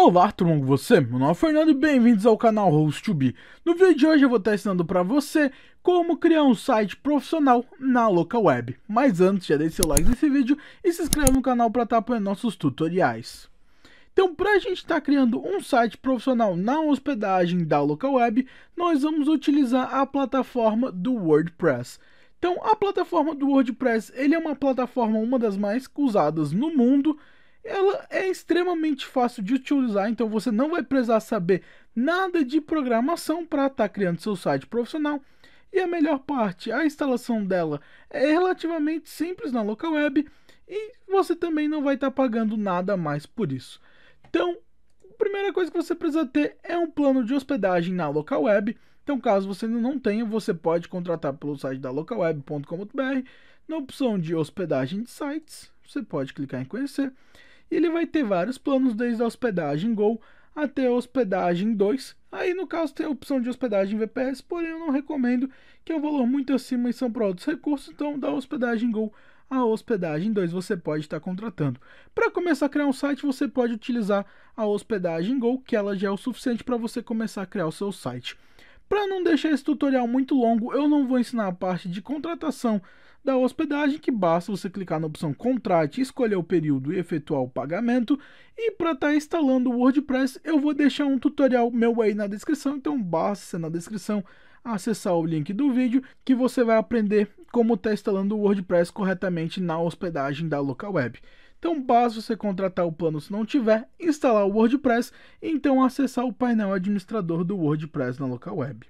Olá, tudo bom com você? Meu nome é Fernando e bem-vindos ao canal host be No vídeo de hoje eu vou estar ensinando para você como criar um site profissional na local web. Mas antes, já deixe seu like nesse vídeo e se inscreva no canal para estar apoiando nossos tutoriais. Então, para a gente estar tá criando um site profissional na hospedagem da local web, nós vamos utilizar a plataforma do WordPress. Então, a plataforma do WordPress ele é uma plataforma uma das mais usadas no mundo ela é extremamente fácil de utilizar, então você não vai precisar saber nada de programação para estar tá criando seu site profissional. E a melhor parte, a instalação dela é relativamente simples na local web e você também não vai estar tá pagando nada mais por isso. Então, a primeira coisa que você precisa ter é um plano de hospedagem na local web. Então, caso você ainda não tenha, você pode contratar pelo site da localweb.com.br. Na opção de hospedagem de sites, você pode clicar em conhecer ele vai ter vários planos, desde a hospedagem Go até a hospedagem 2. Aí, no caso, tem a opção de hospedagem VPS, porém eu não recomendo, que é um valor muito acima e são para outros recursos, então da hospedagem Go à hospedagem 2 você pode estar contratando. Para começar a criar um site, você pode utilizar a hospedagem Go, que ela já é o suficiente para você começar a criar o seu site. Para não deixar esse tutorial muito longo, eu não vou ensinar a parte de contratação da hospedagem, que basta você clicar na opção Contrate, escolher o período e efetuar o pagamento. E para estar tá instalando o WordPress, eu vou deixar um tutorial meu aí na descrição, então basta na descrição acessar o link do vídeo que você vai aprender como está instalando o WordPress corretamente na hospedagem da local web Então basta você contratar o plano se não tiver, instalar o WordPress e então acessar o painel administrador do WordPress na local web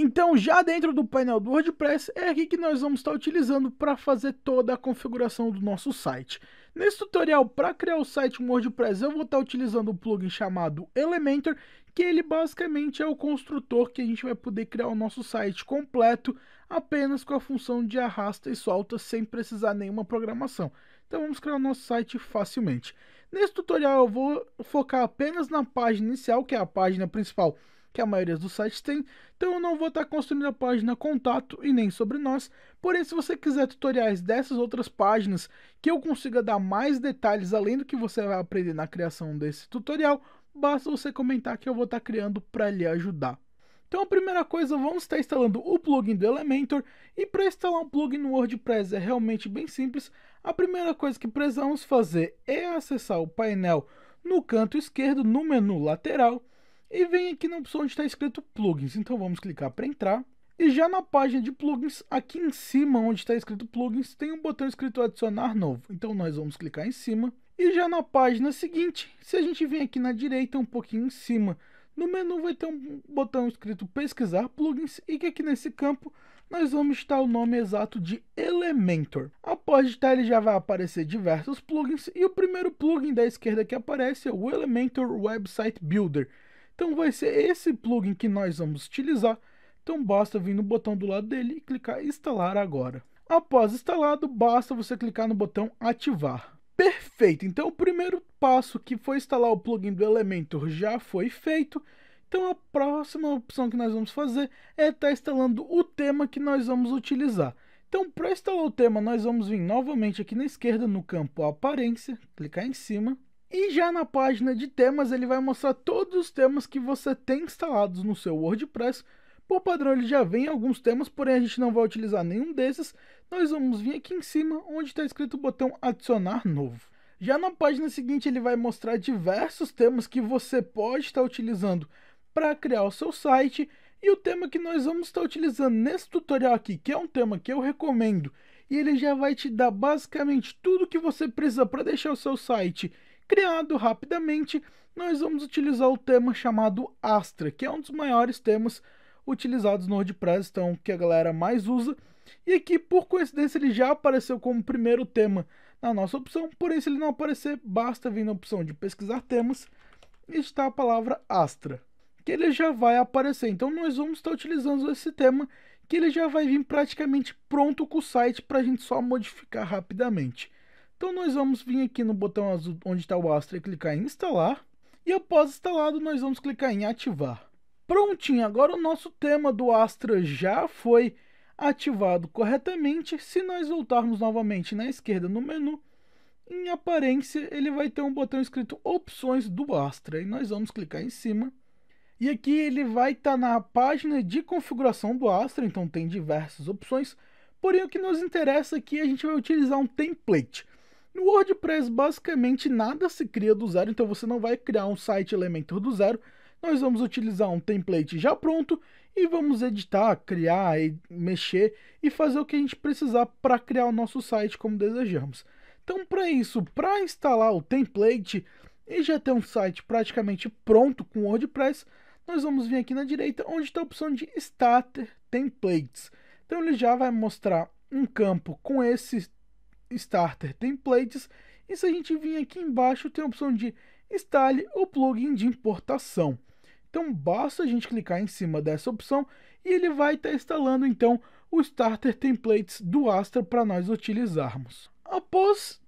então, já dentro do painel do WordPress, é aqui que nós vamos estar utilizando para fazer toda a configuração do nosso site. Nesse tutorial, para criar o site WordPress, eu vou estar utilizando um plugin chamado Elementor, que ele basicamente é o construtor que a gente vai poder criar o nosso site completo apenas com a função de arrasta e solta sem precisar nenhuma programação. Então vamos criar o nosso site facilmente. Nesse tutorial eu vou focar apenas na página inicial, que é a página principal que a maioria dos sites tem, então eu não vou estar construindo a página contato e nem sobre nós, porém se você quiser tutoriais dessas outras páginas que eu consiga dar mais detalhes além do que você vai aprender na criação desse tutorial, basta você comentar que eu vou estar criando para lhe ajudar. Então a primeira coisa, vamos estar instalando o plugin do Elementor, e para instalar um plugin no WordPress é realmente bem simples, a primeira coisa que precisamos fazer é acessar o painel no canto esquerdo, no menu lateral, e vem aqui na opção onde está escrito plugins. Então vamos clicar para entrar. E já na página de plugins, aqui em cima onde está escrito plugins, tem um botão escrito adicionar novo. Então nós vamos clicar em cima. E já na página seguinte, se a gente vem aqui na direita um pouquinho em cima, no menu vai ter um botão escrito pesquisar plugins e que aqui nesse campo nós vamos estar o nome exato de Elementor. Após estar ele já vai aparecer diversos plugins e o primeiro plugin da esquerda que aparece é o Elementor Website Builder então vai ser esse plugin que nós vamos utilizar. Então basta vir no botão do lado dele e clicar instalar agora. Após instalado, basta você clicar no botão ativar. Perfeito, então o primeiro passo que foi instalar o plugin do Elementor já foi feito. Então a próxima opção que nós vamos fazer é estar tá instalando o tema que nós vamos utilizar. Então para instalar o tema nós vamos vir novamente aqui na esquerda no campo aparência, clicar em cima e já na página de temas, ele vai mostrar todos os temas que você tem instalados no seu WordPress. Por padrão, ele já vem alguns temas, porém a gente não vai utilizar nenhum desses. Nós vamos vir aqui em cima, onde está escrito o botão adicionar novo. Já na página seguinte, ele vai mostrar diversos temas que você pode estar utilizando para criar o seu site. E o tema que nós vamos estar utilizando nesse tutorial aqui, que é um tema que eu recomendo, e ele já vai te dar basicamente tudo que você precisa para deixar o seu site criado rapidamente, nós vamos utilizar o tema chamado Astra, que é um dos maiores temas utilizados no WordPress, então que a galera mais usa. E aqui, por coincidência, ele já apareceu como primeiro tema na nossa opção, porém, se ele não aparecer, basta vir na opção de pesquisar temas e está a palavra Astra, que ele já vai aparecer. Então, nós vamos estar utilizando esse tema, que ele já vai vir praticamente pronto com o site para a gente só modificar rapidamente. Então nós vamos vir aqui no botão azul onde está o Astra e clicar em instalar. E após instalado, nós vamos clicar em ativar. Prontinho, agora o nosso tema do Astra já foi ativado corretamente. Se nós voltarmos novamente na esquerda no menu, em aparência ele vai ter um botão escrito opções do Astra. E nós vamos clicar em cima. E aqui ele vai estar tá na página de configuração do Astra, então tem diversas opções. Porém, o que nos interessa aqui é a gente vai utilizar um template. No WordPress, basicamente nada se cria do zero, então você não vai criar um site Elementor do zero. Nós vamos utilizar um template já pronto e vamos editar, criar, e mexer e fazer o que a gente precisar para criar o nosso site como desejamos. Então, para isso, para instalar o template e já ter um site praticamente pronto com WordPress, nós vamos vir aqui na direita onde está a opção de Starter Templates. Então, ele já vai mostrar um campo com esse Starter Templates, e se a gente vir aqui embaixo tem a opção de instale o plugin de importação. Então basta a gente clicar em cima dessa opção e ele vai estar tá instalando então o Starter Templates do Astra para nós utilizarmos. Após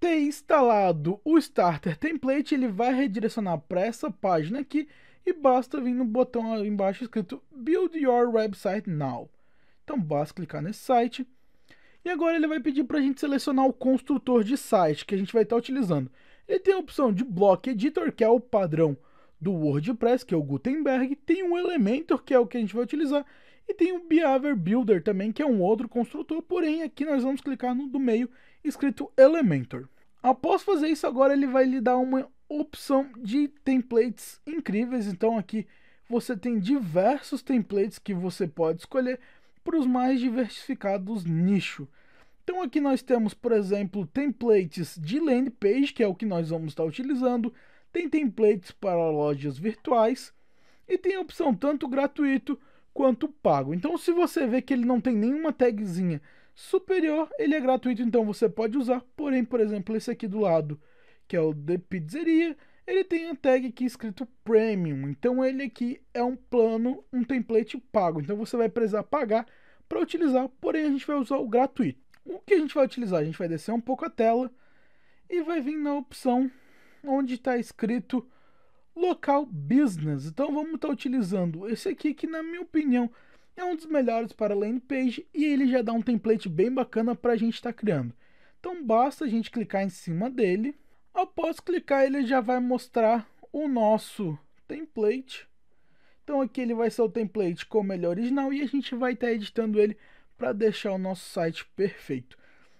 ter instalado o Starter Template, ele vai redirecionar para essa página aqui e basta vir no botão embaixo escrito Build Your Website Now. Então basta clicar nesse site e agora ele vai pedir para a gente selecionar o construtor de site que a gente vai estar tá utilizando. Ele tem a opção de Block Editor, que é o padrão do WordPress, que é o Gutenberg, tem o Elementor, que é o que a gente vai utilizar, e tem o Behavior Builder também, que é um outro construtor, porém aqui nós vamos clicar no do meio escrito Elementor. Após fazer isso, agora ele vai lhe dar uma opção de templates incríveis, então aqui você tem diversos templates que você pode escolher, para os mais diversificados nicho. Então aqui nós temos, por exemplo, templates de landing page, que é o que nós vamos estar utilizando, tem templates para lojas virtuais e tem a opção tanto gratuito quanto pago. Então se você vê que ele não tem nenhuma tagzinha superior, ele é gratuito, então você pode usar. Porém, por exemplo, esse aqui do lado, que é o de pizzeria, ele tem a tag aqui escrito Premium, então ele aqui é um plano, um template pago, então você vai precisar pagar para utilizar, porém a gente vai usar o gratuito. O que a gente vai utilizar? A gente vai descer um pouco a tela e vai vir na opção onde está escrito local business. Então vamos estar tá utilizando esse aqui que na minha opinião é um dos melhores para landing page e ele já dá um template bem bacana para a gente estar tá criando. Então basta a gente clicar em cima dele Após clicar, ele já vai mostrar o nosso template. Então aqui ele vai ser o template como ele é original e a gente vai estar tá editando ele para deixar o nosso site perfeito.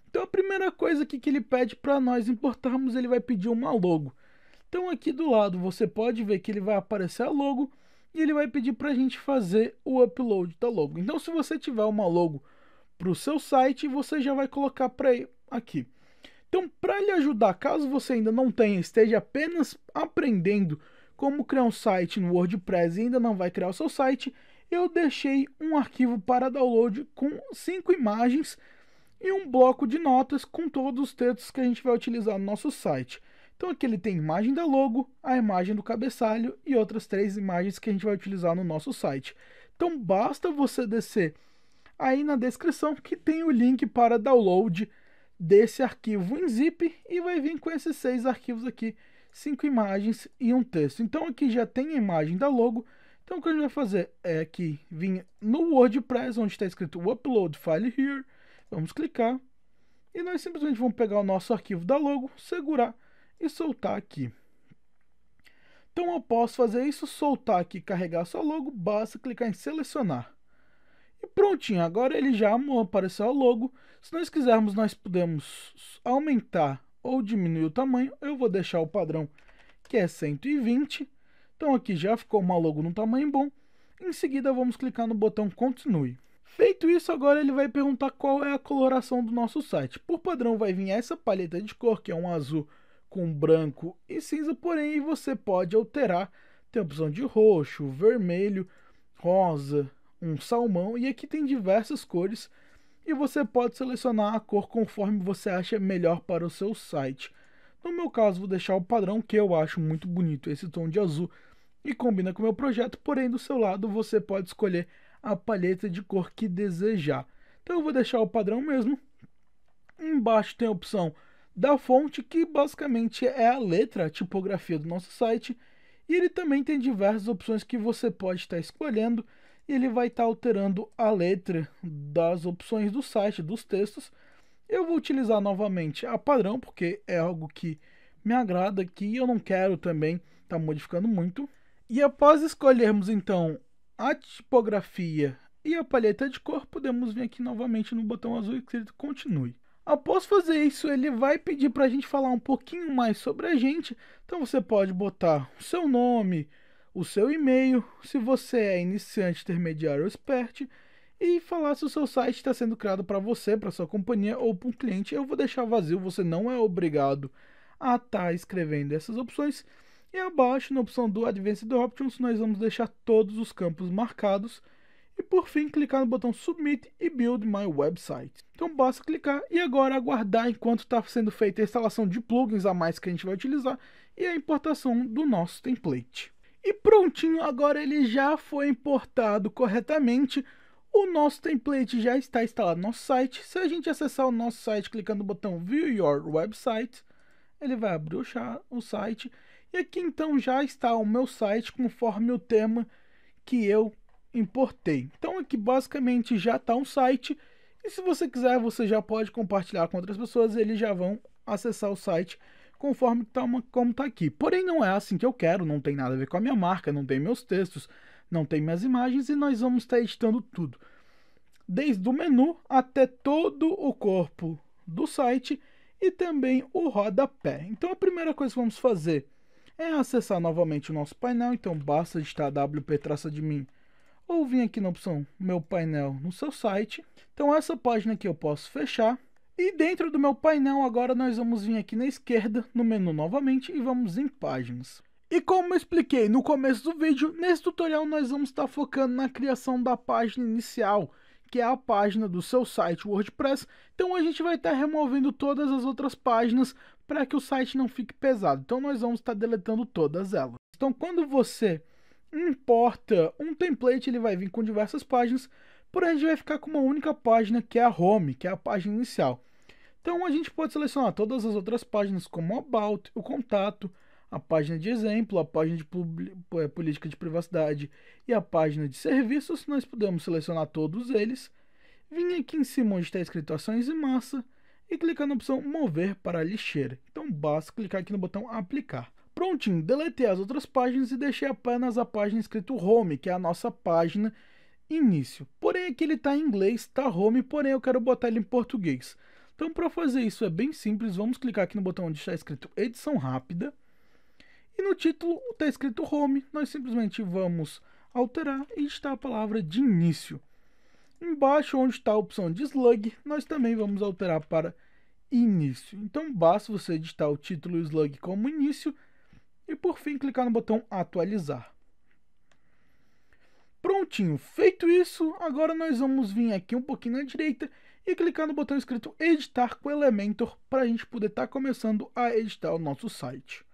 Então a primeira coisa aqui que ele pede para nós importarmos, ele vai pedir uma logo. Então aqui do lado você pode ver que ele vai aparecer a logo e ele vai pedir para a gente fazer o upload da logo. Então se você tiver uma logo para o seu site, você já vai colocar para aqui. Então, para lhe ajudar, caso você ainda não tenha, esteja apenas aprendendo como criar um site no WordPress e ainda não vai criar o seu site, eu deixei um arquivo para download com cinco imagens e um bloco de notas com todos os textos que a gente vai utilizar no nosso site. Então aqui ele tem imagem da logo, a imagem do cabeçalho e outras três imagens que a gente vai utilizar no nosso site. Então basta você descer aí na descrição que tem o link para download desse arquivo em zip e vai vir com esses seis arquivos aqui, cinco imagens e um texto. Então aqui já tem a imagem da logo. Então o que a gente vai fazer é aqui vir no WordPress, onde está escrito Upload File Here, vamos clicar e nós simplesmente vamos pegar o nosso arquivo da logo, segurar e soltar aqui. Então eu posso fazer isso, soltar aqui, carregar sua logo, basta clicar em selecionar. E prontinho, agora ele já apareceu o logo. Se nós quisermos, nós podemos aumentar ou diminuir o tamanho. Eu vou deixar o padrão que é 120. Então aqui já ficou uma logo no tamanho bom. Em seguida vamos clicar no botão continue. Feito isso, agora ele vai perguntar qual é a coloração do nosso site. Por padrão vai vir essa paleta de cor, que é um azul com branco e cinza, porém você pode alterar. Tem a opção de roxo, vermelho, rosa, um salmão, e aqui tem diversas cores e você pode selecionar a cor conforme você acha melhor para o seu site. No meu caso, vou deixar o padrão que eu acho muito bonito, esse tom de azul, e combina com o meu projeto, porém do seu lado você pode escolher a palheta de cor que desejar. Então eu vou deixar o padrão mesmo. Embaixo tem a opção da fonte, que basicamente é a letra, a tipografia do nosso site, e ele também tem diversas opções que você pode estar escolhendo, e ele vai estar tá alterando a letra das opções do site, dos textos. Eu vou utilizar novamente a padrão, porque é algo que me agrada, que eu não quero também estar tá modificando muito. E após escolhermos então a tipografia e a palheta de cor, podemos vir aqui novamente no botão azul escrito continue. Após fazer isso, ele vai pedir para a gente falar um pouquinho mais sobre a gente. Então você pode botar o seu nome, o seu e-mail, se você é iniciante, intermediário ou expert, e falar se o seu site está sendo criado para você, para sua companhia ou para um cliente. Eu vou deixar vazio, você não é obrigado a estar tá escrevendo essas opções. E abaixo, na opção do Advanced Options, nós vamos deixar todos os campos marcados. E por fim, clicar no botão Submit e Build My Website. Então basta clicar e agora aguardar enquanto está sendo feita a instalação de plugins a mais que a gente vai utilizar e a importação do nosso template. E prontinho, agora ele já foi importado corretamente. O nosso template já está instalado no nosso site. Se a gente acessar o nosso site clicando no botão View Your Website, ele vai abrir o, o site. E aqui então já está o meu site conforme o tema que eu importei. Então aqui basicamente já está um site. E se você quiser, você já pode compartilhar com outras pessoas, eles já vão acessar o site conforme está uma, como está aqui. Porém, não é assim que eu quero, não tem nada a ver com a minha marca, não tem meus textos, não tem minhas imagens e nós vamos estar tá editando tudo. Desde o menu até todo o corpo do site e também o rodapé. Então a primeira coisa que vamos fazer é acessar novamente o nosso painel, então basta digitar wp-admin ou vir aqui na opção meu painel no seu site. Então essa página aqui eu posso fechar e dentro do meu painel agora nós vamos vir aqui na esquerda, no menu novamente, e vamos em páginas. E como eu expliquei no começo do vídeo, nesse tutorial nós vamos estar focando na criação da página inicial, que é a página do seu site WordPress. Então a gente vai estar removendo todas as outras páginas para que o site não fique pesado. Então nós vamos estar deletando todas elas. Então quando você importa um template, ele vai vir com diversas páginas, porém a gente vai ficar com uma única página que é a home, que é a página inicial. Então a gente pode selecionar todas as outras páginas, como o About, o Contato, a página de exemplo, a página de é, política de privacidade e a página de serviços. Nós podemos selecionar todos eles. Vim aqui em cima onde está escrito ações e massa e clicar na opção mover para a lixeira. Então basta clicar aqui no botão aplicar. Prontinho, deletei as outras páginas e deixei apenas a página escrito home, que é a nossa página início. Porém aqui ele está em inglês, está home, porém eu quero botar ele em português. Então, para fazer isso é bem simples, vamos clicar aqui no botão onde está escrito edição rápida. E no título está escrito home, nós simplesmente vamos alterar e está a palavra de início. Embaixo, onde está a opção de slug, nós também vamos alterar para início. Então, basta você editar o título e o slug como início e, por fim, clicar no botão atualizar. Prontinho, feito isso, agora nós vamos vir aqui um pouquinho na direita e clicar no botão escrito editar com Elementor para a gente poder estar tá começando a editar o nosso site.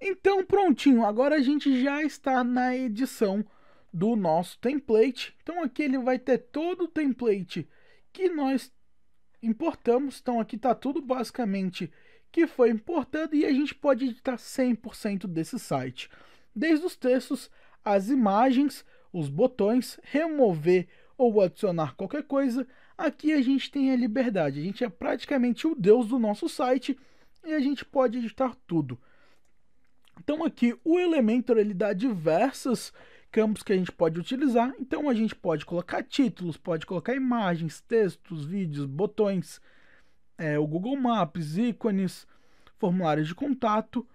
Então prontinho, agora a gente já está na edição do nosso template. Então aqui ele vai ter todo o template que nós importamos. Então aqui está tudo basicamente que foi importado e a gente pode editar 100% desse site. Desde os textos, as imagens, os botões, remover ou adicionar qualquer coisa, aqui a gente tem a liberdade. A gente é praticamente o deus do nosso site e a gente pode editar tudo. Então aqui o Elementor ele dá diversos campos que a gente pode utilizar. Então a gente pode colocar títulos, pode colocar imagens, textos, vídeos, botões, é, o Google Maps, ícones, formulários de contato.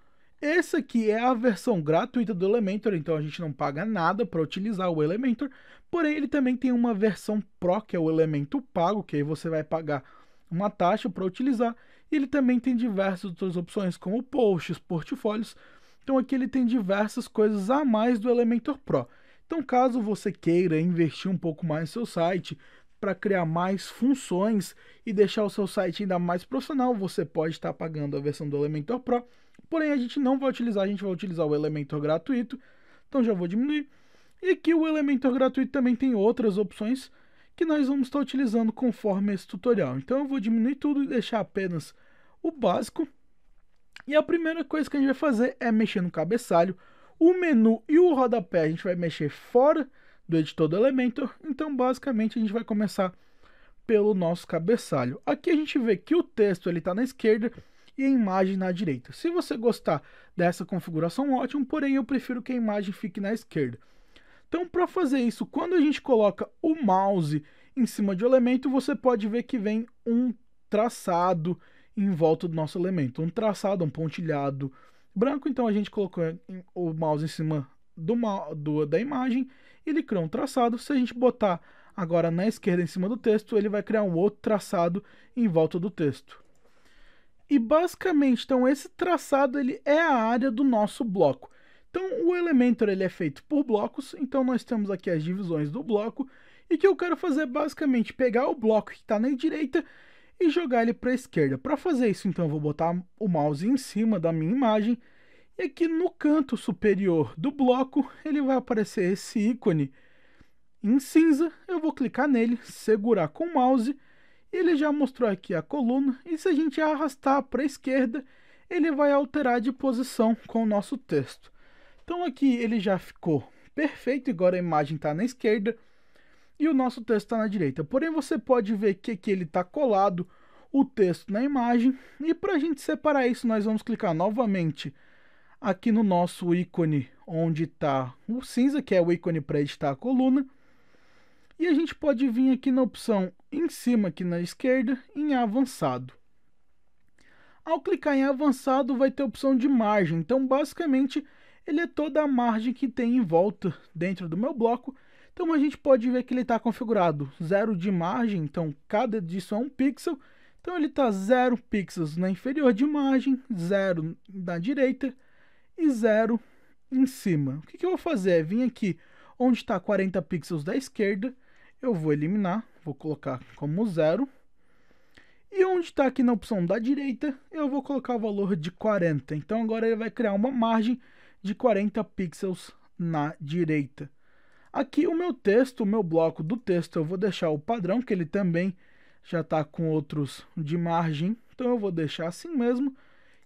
Essa aqui é a versão gratuita do Elementor, então a gente não paga nada para utilizar o Elementor, Porém, ele também tem uma versão Pro, que é o elemento pago, que aí você vai pagar uma taxa para utilizar. E ele também tem diversas outras opções, como posts, portfólios. Então aqui ele tem diversas coisas a mais do Elementor Pro. Então, caso você queira investir um pouco mais no seu site para criar mais funções e deixar o seu site ainda mais profissional, você pode estar pagando a versão do Elementor Pro. Porém, a gente não vai utilizar, a gente vai utilizar o Elementor gratuito. Então já vou diminuir e que o Elementor gratuito também tem outras opções que nós vamos estar utilizando conforme esse tutorial. Então eu vou diminuir tudo e deixar apenas o básico. E a primeira coisa que a gente vai fazer é mexer no cabeçalho. O menu e o rodapé a gente vai mexer fora do editor do Elementor. Então basicamente a gente vai começar pelo nosso cabeçalho. Aqui a gente vê que o texto está na esquerda e a imagem na direita. Se você gostar dessa configuração, ótimo, porém eu prefiro que a imagem fique na esquerda. Então, para fazer isso, quando a gente coloca o mouse em cima de um elemento, você pode ver que vem um traçado em volta do nosso elemento, um traçado, um pontilhado branco. Então, a gente colocou o mouse em cima do, do da imagem, ele criou um traçado. Se a gente botar agora na esquerda em cima do texto, ele vai criar um outro traçado em volta do texto. E basicamente, então, esse traçado ele é a área do nosso bloco. Então, o Elementor ele é feito por blocos, então nós temos aqui as divisões do bloco, e o que eu quero fazer é basicamente pegar o bloco que está na direita e jogar ele para a esquerda. Para fazer isso, então, eu vou botar o mouse em cima da minha imagem, e aqui no canto superior do bloco, ele vai aparecer esse ícone em cinza, eu vou clicar nele, segurar com o mouse, ele já mostrou aqui a coluna, e se a gente arrastar para a esquerda, ele vai alterar de posição com o nosso texto. Então aqui ele já ficou perfeito, agora a imagem está na esquerda e o nosso texto está na direita. Porém, você pode ver que aqui ele está colado, o texto na imagem. E para a gente separar isso, nós vamos clicar novamente aqui no nosso ícone onde está o cinza, que é o ícone para editar a coluna. E a gente pode vir aqui na opção em cima, aqui na esquerda, em avançado. Ao clicar em avançado, vai ter a opção de margem. Então, basicamente, ele é toda a margem que tem em volta dentro do meu bloco. Então a gente pode ver que ele está configurado zero de margem, então cada disso é um pixel. Então ele está zero pixels na inferior de margem, zero na direita e zero em cima. O que, que eu vou fazer é vir aqui onde está 40 pixels da esquerda, eu vou eliminar, vou colocar como zero. E onde está aqui na opção da direita, eu vou colocar o valor de 40. Então agora ele vai criar uma margem de 40 pixels na direita. Aqui o meu texto, o meu bloco do texto, eu vou deixar o padrão, que ele também já está com outros de margem, então eu vou deixar assim mesmo.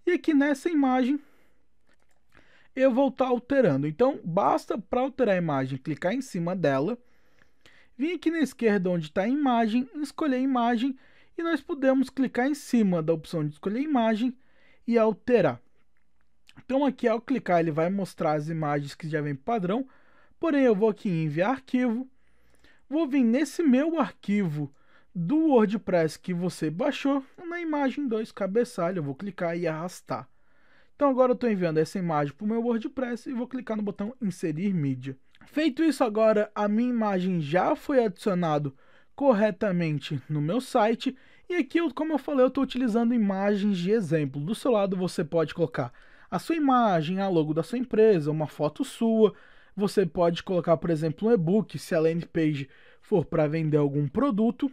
E aqui nessa imagem, eu vou estar tá alterando. Então, basta para alterar a imagem, clicar em cima dela, vir aqui na esquerda onde está a imagem, escolher a imagem, e nós podemos clicar em cima da opção de escolher imagem e alterar. Então aqui ao clicar ele vai mostrar as imagens que já vem padrão, porém eu vou aqui em enviar arquivo, vou vir nesse meu arquivo do WordPress que você baixou, na imagem 2 cabeçalho, eu vou clicar e arrastar. Então agora eu estou enviando essa imagem para o meu WordPress e vou clicar no botão inserir mídia. Feito isso agora, a minha imagem já foi adicionado corretamente no meu site e aqui, como eu falei, eu estou utilizando imagens de exemplo. Do seu lado você pode colocar a sua imagem, a logo da sua empresa, uma foto sua. Você pode colocar, por exemplo, um e-book, se a landing page for para vender algum produto.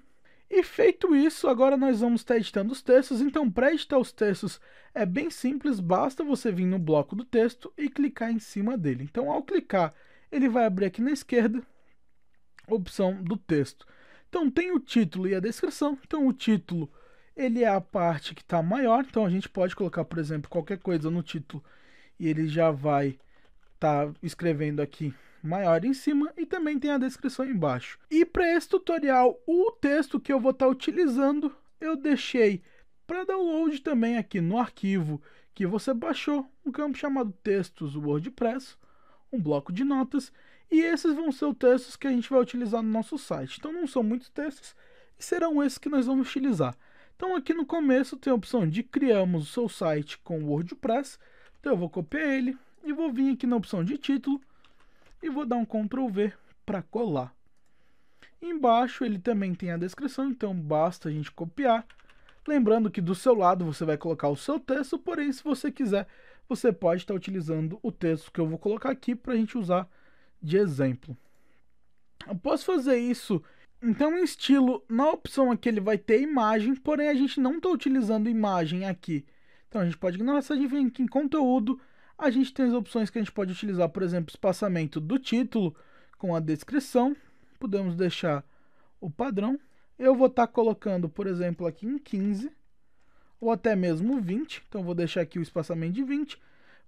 E feito isso, agora nós vamos estar editando os textos. Então, para editar os textos é bem simples, basta você vir no bloco do texto e clicar em cima dele. Então, ao clicar, ele vai abrir aqui na esquerda opção do texto. Então, tem o título e a descrição. Então, o título ele é a parte que está maior, então a gente pode colocar, por exemplo, qualquer coisa no título e ele já vai estar tá escrevendo aqui maior em cima e também tem a descrição embaixo. E para esse tutorial, o texto que eu vou estar tá utilizando, eu deixei para download também aqui no arquivo que você baixou, um campo chamado textos WordPress, um bloco de notas, e esses vão ser os textos que a gente vai utilizar no nosso site. Então não são muitos textos, e serão esses que nós vamos utilizar. Então aqui no começo tem a opção de criamos o seu site com WordPress. Então eu vou copiar ele e vou vir aqui na opção de título e vou dar um Ctrl V para colar. Embaixo ele também tem a descrição, então basta a gente copiar. Lembrando que do seu lado você vai colocar o seu texto, porém se você quiser, você pode estar utilizando o texto que eu vou colocar aqui para a gente usar de exemplo. Eu posso fazer isso então, em é estilo, na opção aqui ele vai ter imagem, porém a gente não está utilizando imagem aqui. Então a gente pode ignorar essa vem aqui em conteúdo. A gente tem as opções que a gente pode utilizar, por exemplo, espaçamento do título com a descrição. Podemos deixar o padrão. Eu vou estar tá colocando, por exemplo, aqui em 15 ou até mesmo 20. Então vou deixar aqui o espaçamento de 20.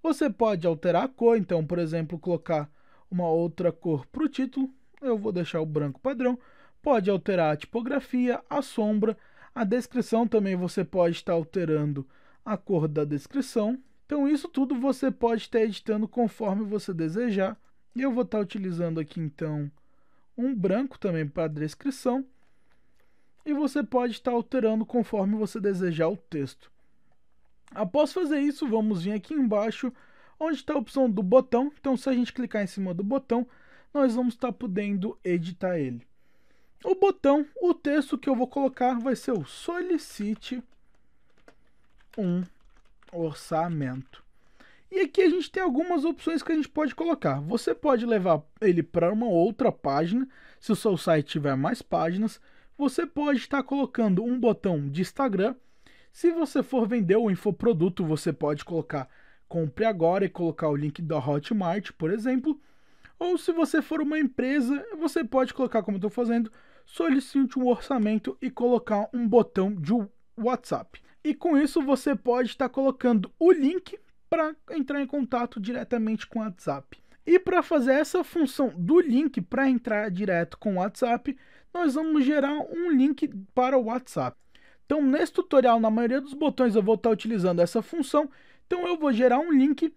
Você pode alterar a cor, então, por exemplo, colocar uma outra cor para o título. Eu vou deixar o branco padrão pode alterar a tipografia, a sombra, a descrição também você pode estar alterando a cor da descrição. Então isso tudo você pode estar editando conforme você desejar. E eu vou estar utilizando aqui então um branco também para a descrição. E você pode estar alterando conforme você desejar o texto. Após fazer isso, vamos vir aqui embaixo onde está a opção do botão. Então se a gente clicar em cima do botão, nós vamos estar podendo editar ele o botão, o texto que eu vou colocar vai ser o solicite um orçamento. E aqui a gente tem algumas opções que a gente pode colocar. Você pode levar ele para uma outra página, se o seu site tiver mais páginas. Você pode estar colocando um botão de Instagram. Se você for vender o infoproduto, você pode colocar compre agora e colocar o link da Hotmart, por exemplo. Ou se você for uma empresa, você pode colocar, como eu estou fazendo, solicite um orçamento e colocar um botão de WhatsApp. E com isso você pode estar colocando o link para entrar em contato diretamente com o WhatsApp. E para fazer essa função do link para entrar direto com o WhatsApp, nós vamos gerar um link para o WhatsApp. Então, nesse tutorial, na maioria dos botões eu vou estar utilizando essa função. Então, eu vou gerar um link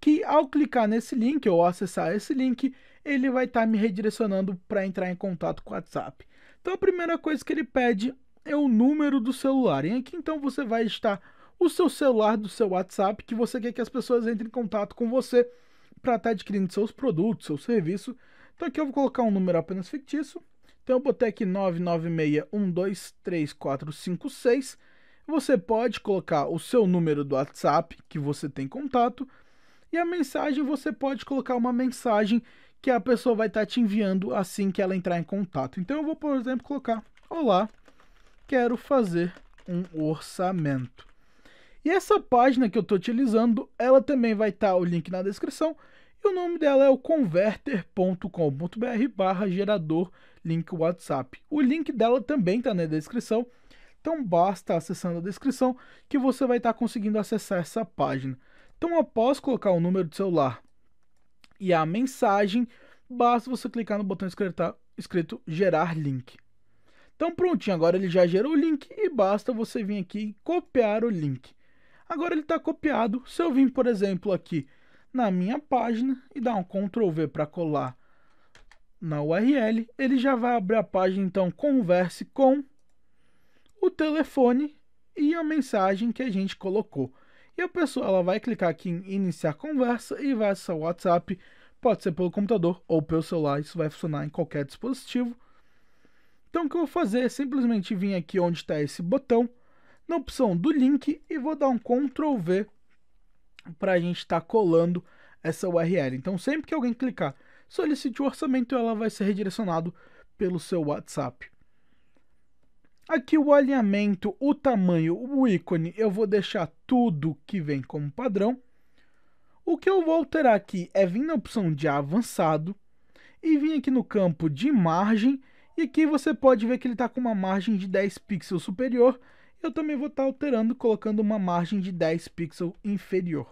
que ao clicar nesse link ou acessar esse link, ele vai estar me redirecionando para entrar em contato com o WhatsApp. Então a primeira coisa que ele pede é o número do celular. E aqui então você vai estar o seu celular do seu WhatsApp que você quer que as pessoas entrem em contato com você para estar tá adquirindo seus produtos, seu serviço. Então aqui eu vou colocar um número apenas fictício. Então eu botei aqui 996123456. Você pode colocar o seu número do WhatsApp que você tem contato e a mensagem você pode colocar uma mensagem que a pessoa vai estar tá te enviando assim que ela entrar em contato. Então eu vou, por exemplo, colocar: Olá, quero fazer um orçamento. E essa página que eu estou utilizando, ela também vai estar tá, o link na descrição. E o nome dela é o converter.com.br barra gerador link WhatsApp. O link dela também está na descrição. Então basta acessando a descrição que você vai estar tá conseguindo acessar essa página. Então após colocar o número de celular e a mensagem, basta você clicar no botão escrito gerar link. Então prontinho, agora ele já gerou o link e basta você vir aqui e copiar o link. Agora ele está copiado, se eu vim, por exemplo, aqui na minha página e dar um Ctrl V para colar na URL, ele já vai abrir a página, então converse com o telefone e a mensagem que a gente colocou. E a pessoa ela vai clicar aqui em iniciar conversa e vai acessar o WhatsApp. Pode ser pelo computador ou pelo celular, isso vai funcionar em qualquer dispositivo. Então o que eu vou fazer é simplesmente vir aqui onde está esse botão, na opção do link, e vou dar um Ctrl V para a gente estar tá colando essa URL. Então sempre que alguém clicar solicite o orçamento, ela vai ser redirecionado pelo seu WhatsApp. Aqui o alinhamento, o tamanho, o ícone, eu vou deixar tudo que vem como padrão. O que eu vou alterar aqui é vir na opção de avançado e vir aqui no campo de margem e aqui você pode ver que ele está com uma margem de 10 pixels superior. Eu também vou estar tá alterando colocando uma margem de 10 pixels inferior.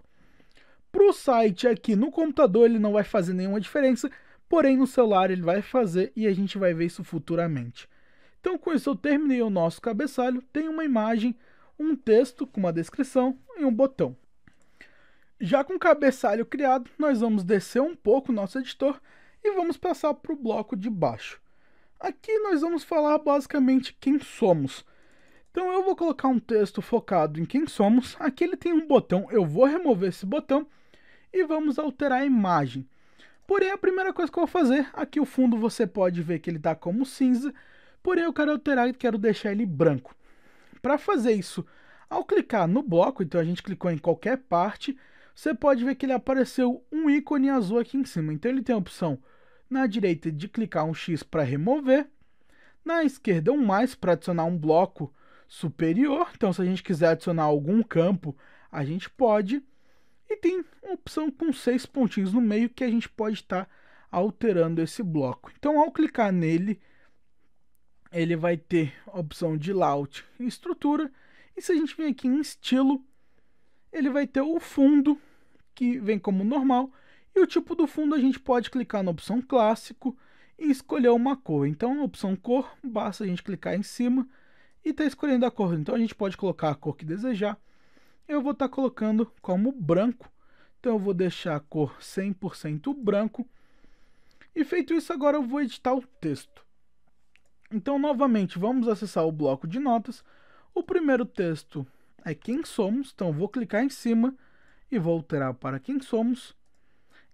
Para o site aqui no computador ele não vai fazer nenhuma diferença, porém no celular ele vai fazer e a gente vai ver isso futuramente. Então, com isso, eu terminei o nosso cabeçalho. Tem uma imagem, um texto com uma descrição e um botão. Já com o cabeçalho criado, nós vamos descer um pouco o nosso editor e vamos passar para o bloco de baixo. Aqui nós vamos falar basicamente quem somos. Então eu vou colocar um texto focado em quem somos. Aqui ele tem um botão, eu vou remover esse botão e vamos alterar a imagem. Porém, a primeira coisa que eu vou fazer, aqui o fundo você pode ver que ele está como cinza, Porém, eu quero alterar e quero deixar ele branco. Para fazer isso, ao clicar no bloco, então a gente clicou em qualquer parte, você pode ver que ele apareceu um ícone azul aqui em cima. Então ele tem a opção na direita de clicar um X para remover, na esquerda um mais para adicionar um bloco superior. Então se a gente quiser adicionar algum campo, a gente pode. E tem uma opção com seis pontinhos no meio que a gente pode estar tá alterando esse bloco. Então ao clicar nele, ele vai ter a opção de layout e estrutura. E se a gente vir aqui em estilo, ele vai ter o fundo, que vem como normal. E o tipo do fundo a gente pode clicar na opção clássico e escolher uma cor. Então, na opção cor, basta a gente clicar em cima e está escolhendo a cor. Então, a gente pode colocar a cor que desejar. Eu vou estar tá colocando como branco. Então, eu vou deixar a cor 100% branco. E feito isso, agora eu vou editar o texto. Então, novamente, vamos acessar o bloco de notas. O primeiro texto é quem somos, então vou clicar em cima e vou alterar para quem somos.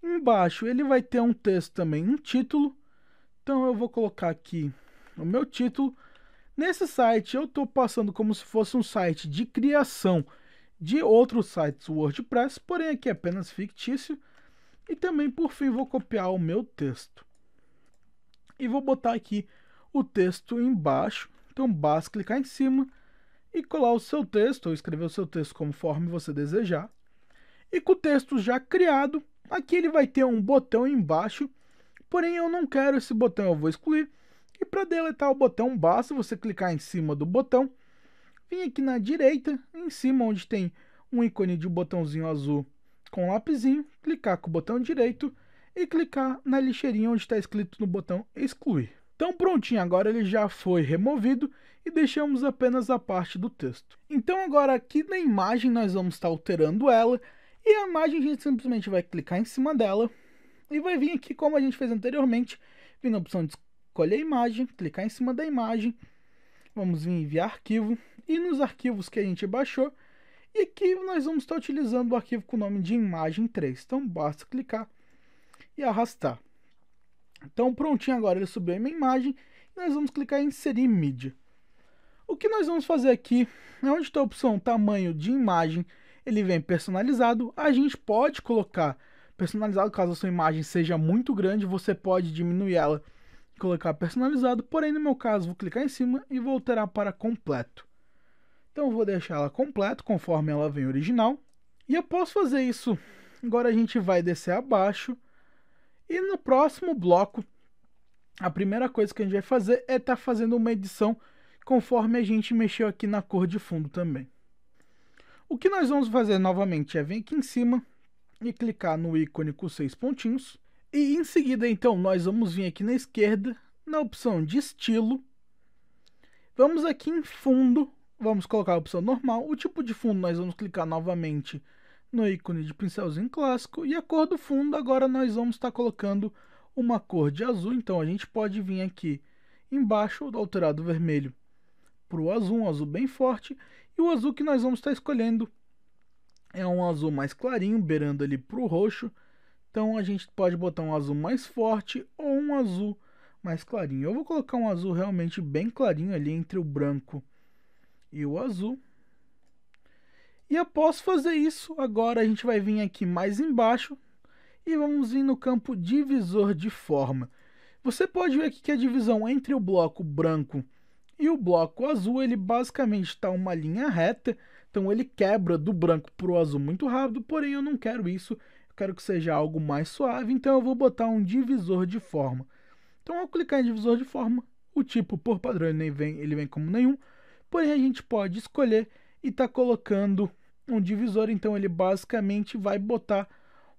Embaixo ele vai ter um texto também, um título. Então eu vou colocar aqui o meu título. Nesse site eu estou passando como se fosse um site de criação de outros sites WordPress, porém aqui é apenas fictício. E também por fim vou copiar o meu texto. E vou botar aqui o texto embaixo. Então basta clicar em cima e colar o seu texto ou escrever o seu texto conforme você desejar. E com o texto já criado, aqui ele vai ter um botão embaixo, porém eu não quero esse botão, eu vou excluir. E para deletar o botão, basta você clicar em cima do botão, vir aqui na direita, em cima onde tem um ícone de um botãozinho azul com um lapisinho, clicar com o botão direito e clicar na lixeirinha onde está escrito no botão excluir. Então prontinho, agora ele já foi removido e deixamos apenas a parte do texto. Então agora aqui na imagem nós vamos estar alterando ela e a imagem a gente simplesmente vai clicar em cima dela e vai vir aqui como a gente fez anteriormente, vir na opção de escolher a imagem, clicar em cima da imagem, vamos vir em enviar arquivo e nos arquivos que a gente baixou e aqui nós vamos estar utilizando o arquivo com o nome de imagem 3, então basta clicar e arrastar. Então prontinho agora, ele subiu a minha imagem e nós vamos clicar em inserir mídia. O que nós vamos fazer aqui é onde está a opção tamanho de imagem, ele vem personalizado, a gente pode colocar personalizado, caso a sua imagem seja muito grande, você pode diminuir ela e colocar personalizado, porém no meu caso vou clicar em cima e vou alterar para completo. Então vou deixar ela completo, conforme ela vem original. E após fazer isso, agora a gente vai descer abaixo, e no próximo bloco, a primeira coisa que a gente vai fazer é estar tá fazendo uma edição conforme a gente mexeu aqui na cor de fundo também. O que nós vamos fazer novamente é vir aqui em cima e clicar no ícone com seis pontinhos. E em seguida, então, nós vamos vir aqui na esquerda, na opção de estilo. Vamos aqui em fundo, vamos colocar a opção normal. O tipo de fundo nós vamos clicar novamente no ícone de pincelzinho clássico e a cor do fundo agora nós vamos estar tá colocando uma cor de azul, então a gente pode vir aqui embaixo alterar do vermelho para o azul, um azul bem forte e o azul que nós vamos estar tá escolhendo é um azul mais clarinho, beirando ali para o roxo, então a gente pode botar um azul mais forte ou um azul mais clarinho. Eu vou colocar um azul realmente bem clarinho ali entre o branco e o azul, e após fazer isso, agora a gente vai vir aqui mais embaixo e vamos vir no campo divisor de forma. Você pode ver aqui que a divisão entre o bloco branco e o bloco azul, ele basicamente está uma linha reta, então ele quebra do branco para o azul muito rápido, porém eu não quero isso, eu quero que seja algo mais suave, então eu vou botar um divisor de forma. Então ao clicar em divisor de forma, o tipo por padrão ele vem, ele vem como nenhum, porém a gente pode escolher e está colocando um divisor, então, ele basicamente vai botar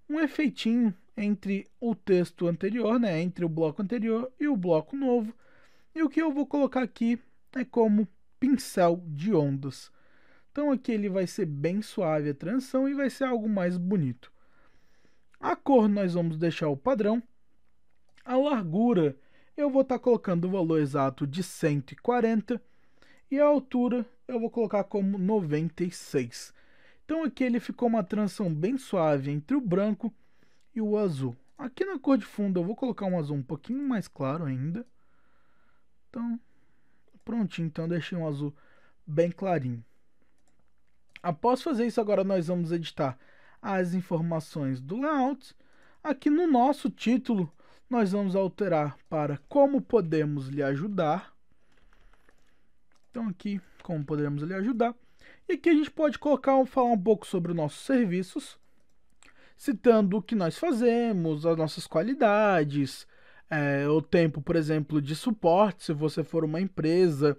um efeitinho entre o texto anterior, né, entre o bloco anterior e o bloco novo. E o que eu vou colocar aqui é como pincel de ondas. Então aqui ele vai ser bem suave a transição e vai ser algo mais bonito. A cor nós vamos deixar o padrão. A largura eu vou estar tá colocando o valor exato de 140 e a altura eu vou colocar como 96. Então aqui ele ficou uma transição bem suave entre o branco e o azul. Aqui na cor de fundo eu vou colocar um azul um pouquinho mais claro ainda. Então, prontinho. Então deixei um azul bem clarinho. Após fazer isso, agora nós vamos editar as informações do layout. Aqui no nosso título, nós vamos alterar para como podemos lhe ajudar. Então aqui, como podemos lhe ajudar. E aqui a gente pode colocar, falar um pouco sobre os nossos serviços, citando o que nós fazemos, as nossas qualidades, é, o tempo, por exemplo, de suporte, se você for uma empresa.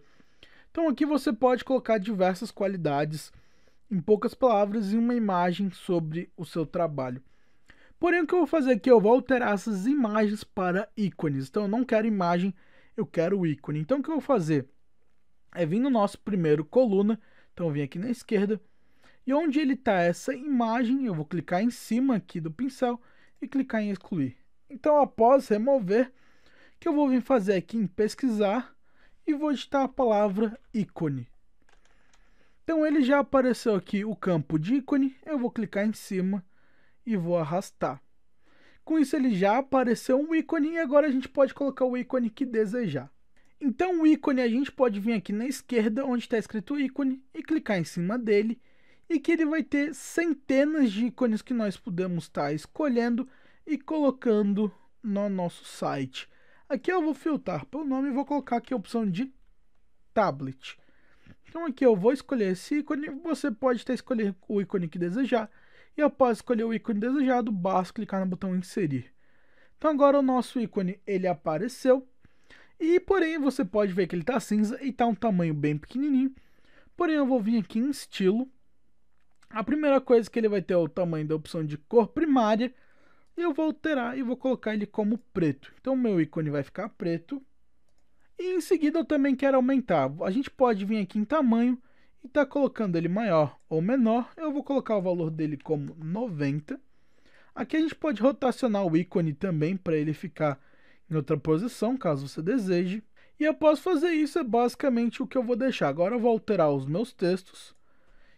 Então aqui você pode colocar diversas qualidades em poucas palavras e uma imagem sobre o seu trabalho. Porém, o que eu vou fazer aqui? Eu vou alterar essas imagens para ícones. Então, eu não quero imagem, eu quero ícone. Então, o que eu vou fazer? É vir no nosso primeiro coluna então eu vim aqui na esquerda e onde ele está essa imagem, eu vou clicar em cima aqui do pincel e clicar em excluir. Então após remover, que eu vou vir fazer aqui em pesquisar e vou digitar a palavra ícone. Então ele já apareceu aqui o campo de ícone, eu vou clicar em cima e vou arrastar. Com isso ele já apareceu um ícone e agora a gente pode colocar o ícone que desejar. Então o ícone a gente pode vir aqui na esquerda onde está escrito ícone e clicar em cima dele e que ele vai ter centenas de ícones que nós podemos estar tá escolhendo e colocando no nosso site. Aqui eu vou filtrar pelo nome e vou colocar aqui a opção de tablet. Então aqui eu vou escolher esse ícone, você pode estar tá escolhendo o ícone que desejar e após escolher o ícone desejado, basta clicar no botão inserir. Então agora o nosso ícone ele apareceu e porém você pode ver que ele está cinza e está um tamanho bem pequenininho. Porém eu vou vir aqui em estilo. A primeira coisa que ele vai ter é o tamanho da opção de cor primária. E eu vou alterar e vou colocar ele como preto. Então meu ícone vai ficar preto. E em seguida eu também quero aumentar. A gente pode vir aqui em tamanho e tá colocando ele maior ou menor. Eu vou colocar o valor dele como 90. Aqui a gente pode rotacionar o ícone também para ele ficar em outra posição, caso você deseje. E após fazer isso, é basicamente o que eu vou deixar. Agora eu vou alterar os meus textos.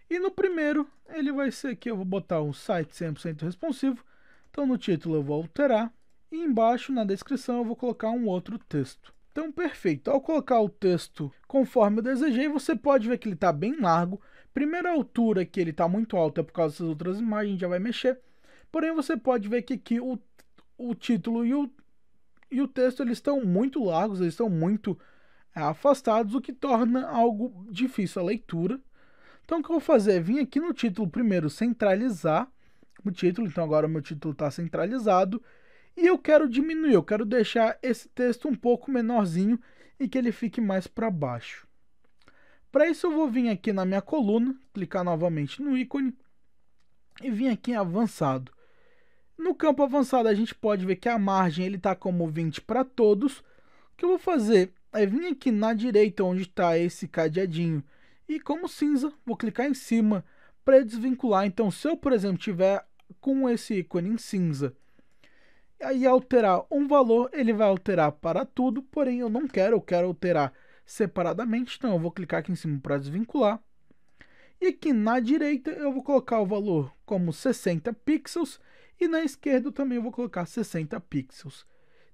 E no primeiro, ele vai ser que eu vou botar um site 100% responsivo. Então no título eu vou alterar. E embaixo, na descrição, eu vou colocar um outro texto. Então, perfeito. Ao colocar o texto conforme eu desejei, você pode ver que ele está bem largo. Primeira altura que ele está muito alta é por causa dessas outras imagens, já vai mexer. Porém, você pode ver que aqui o, o título e o, e o texto eles estão muito largos, eles estão muito é, afastados, o que torna algo difícil a leitura. Então o que eu vou fazer é vir aqui no título primeiro centralizar o título, então agora o meu título está centralizado, e eu quero diminuir, eu quero deixar esse texto um pouco menorzinho e que ele fique mais para baixo. Para isso eu vou vir aqui na minha coluna, clicar novamente no ícone e vir aqui em avançado. No campo avançado, a gente pode ver que a margem ele está como 20 para todos. O que eu vou fazer é vir aqui na direita, onde está esse cadeadinho, e como cinza, vou clicar em cima para desvincular. Então, se eu, por exemplo, tiver com esse ícone em cinza, aí alterar um valor, ele vai alterar para tudo, porém eu não quero, eu quero alterar separadamente, então eu vou clicar aqui em cima para desvincular. E aqui na direita eu vou colocar o valor como 60 pixels e na esquerda também eu vou colocar 60 pixels.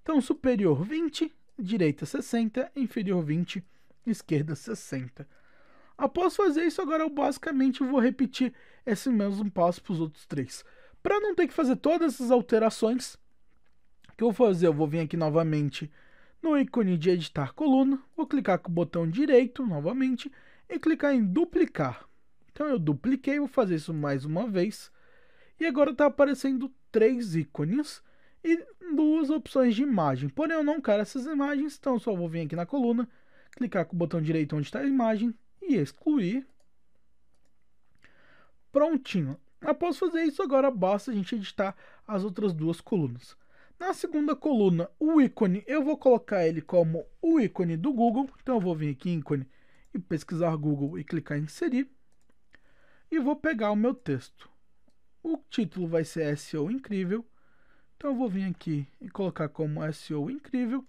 Então, superior 20, direita 60, inferior 20, esquerda 60. Após fazer isso, agora eu basicamente vou repetir esse mesmo passo para os outros três. Para não ter que fazer todas essas alterações, o que eu vou fazer? Eu vou vir aqui novamente no ícone de editar coluna, vou clicar com o botão direito novamente e clicar em duplicar. Então eu dupliquei, vou fazer isso mais uma vez. E agora está aparecendo três ícones e duas opções de imagem. Porém, eu não quero essas imagens, então só vou vir aqui na coluna, clicar com o botão direito onde está a imagem e excluir. Prontinho. Após fazer isso, agora basta a gente editar as outras duas colunas. Na segunda coluna, o ícone, eu vou colocar ele como o ícone do Google. Então eu vou vir aqui em ícone e pesquisar Google e clicar em inserir. E vou pegar o meu texto. O título vai ser SEO incrível. Então eu vou vir aqui e colocar como SEO incrível.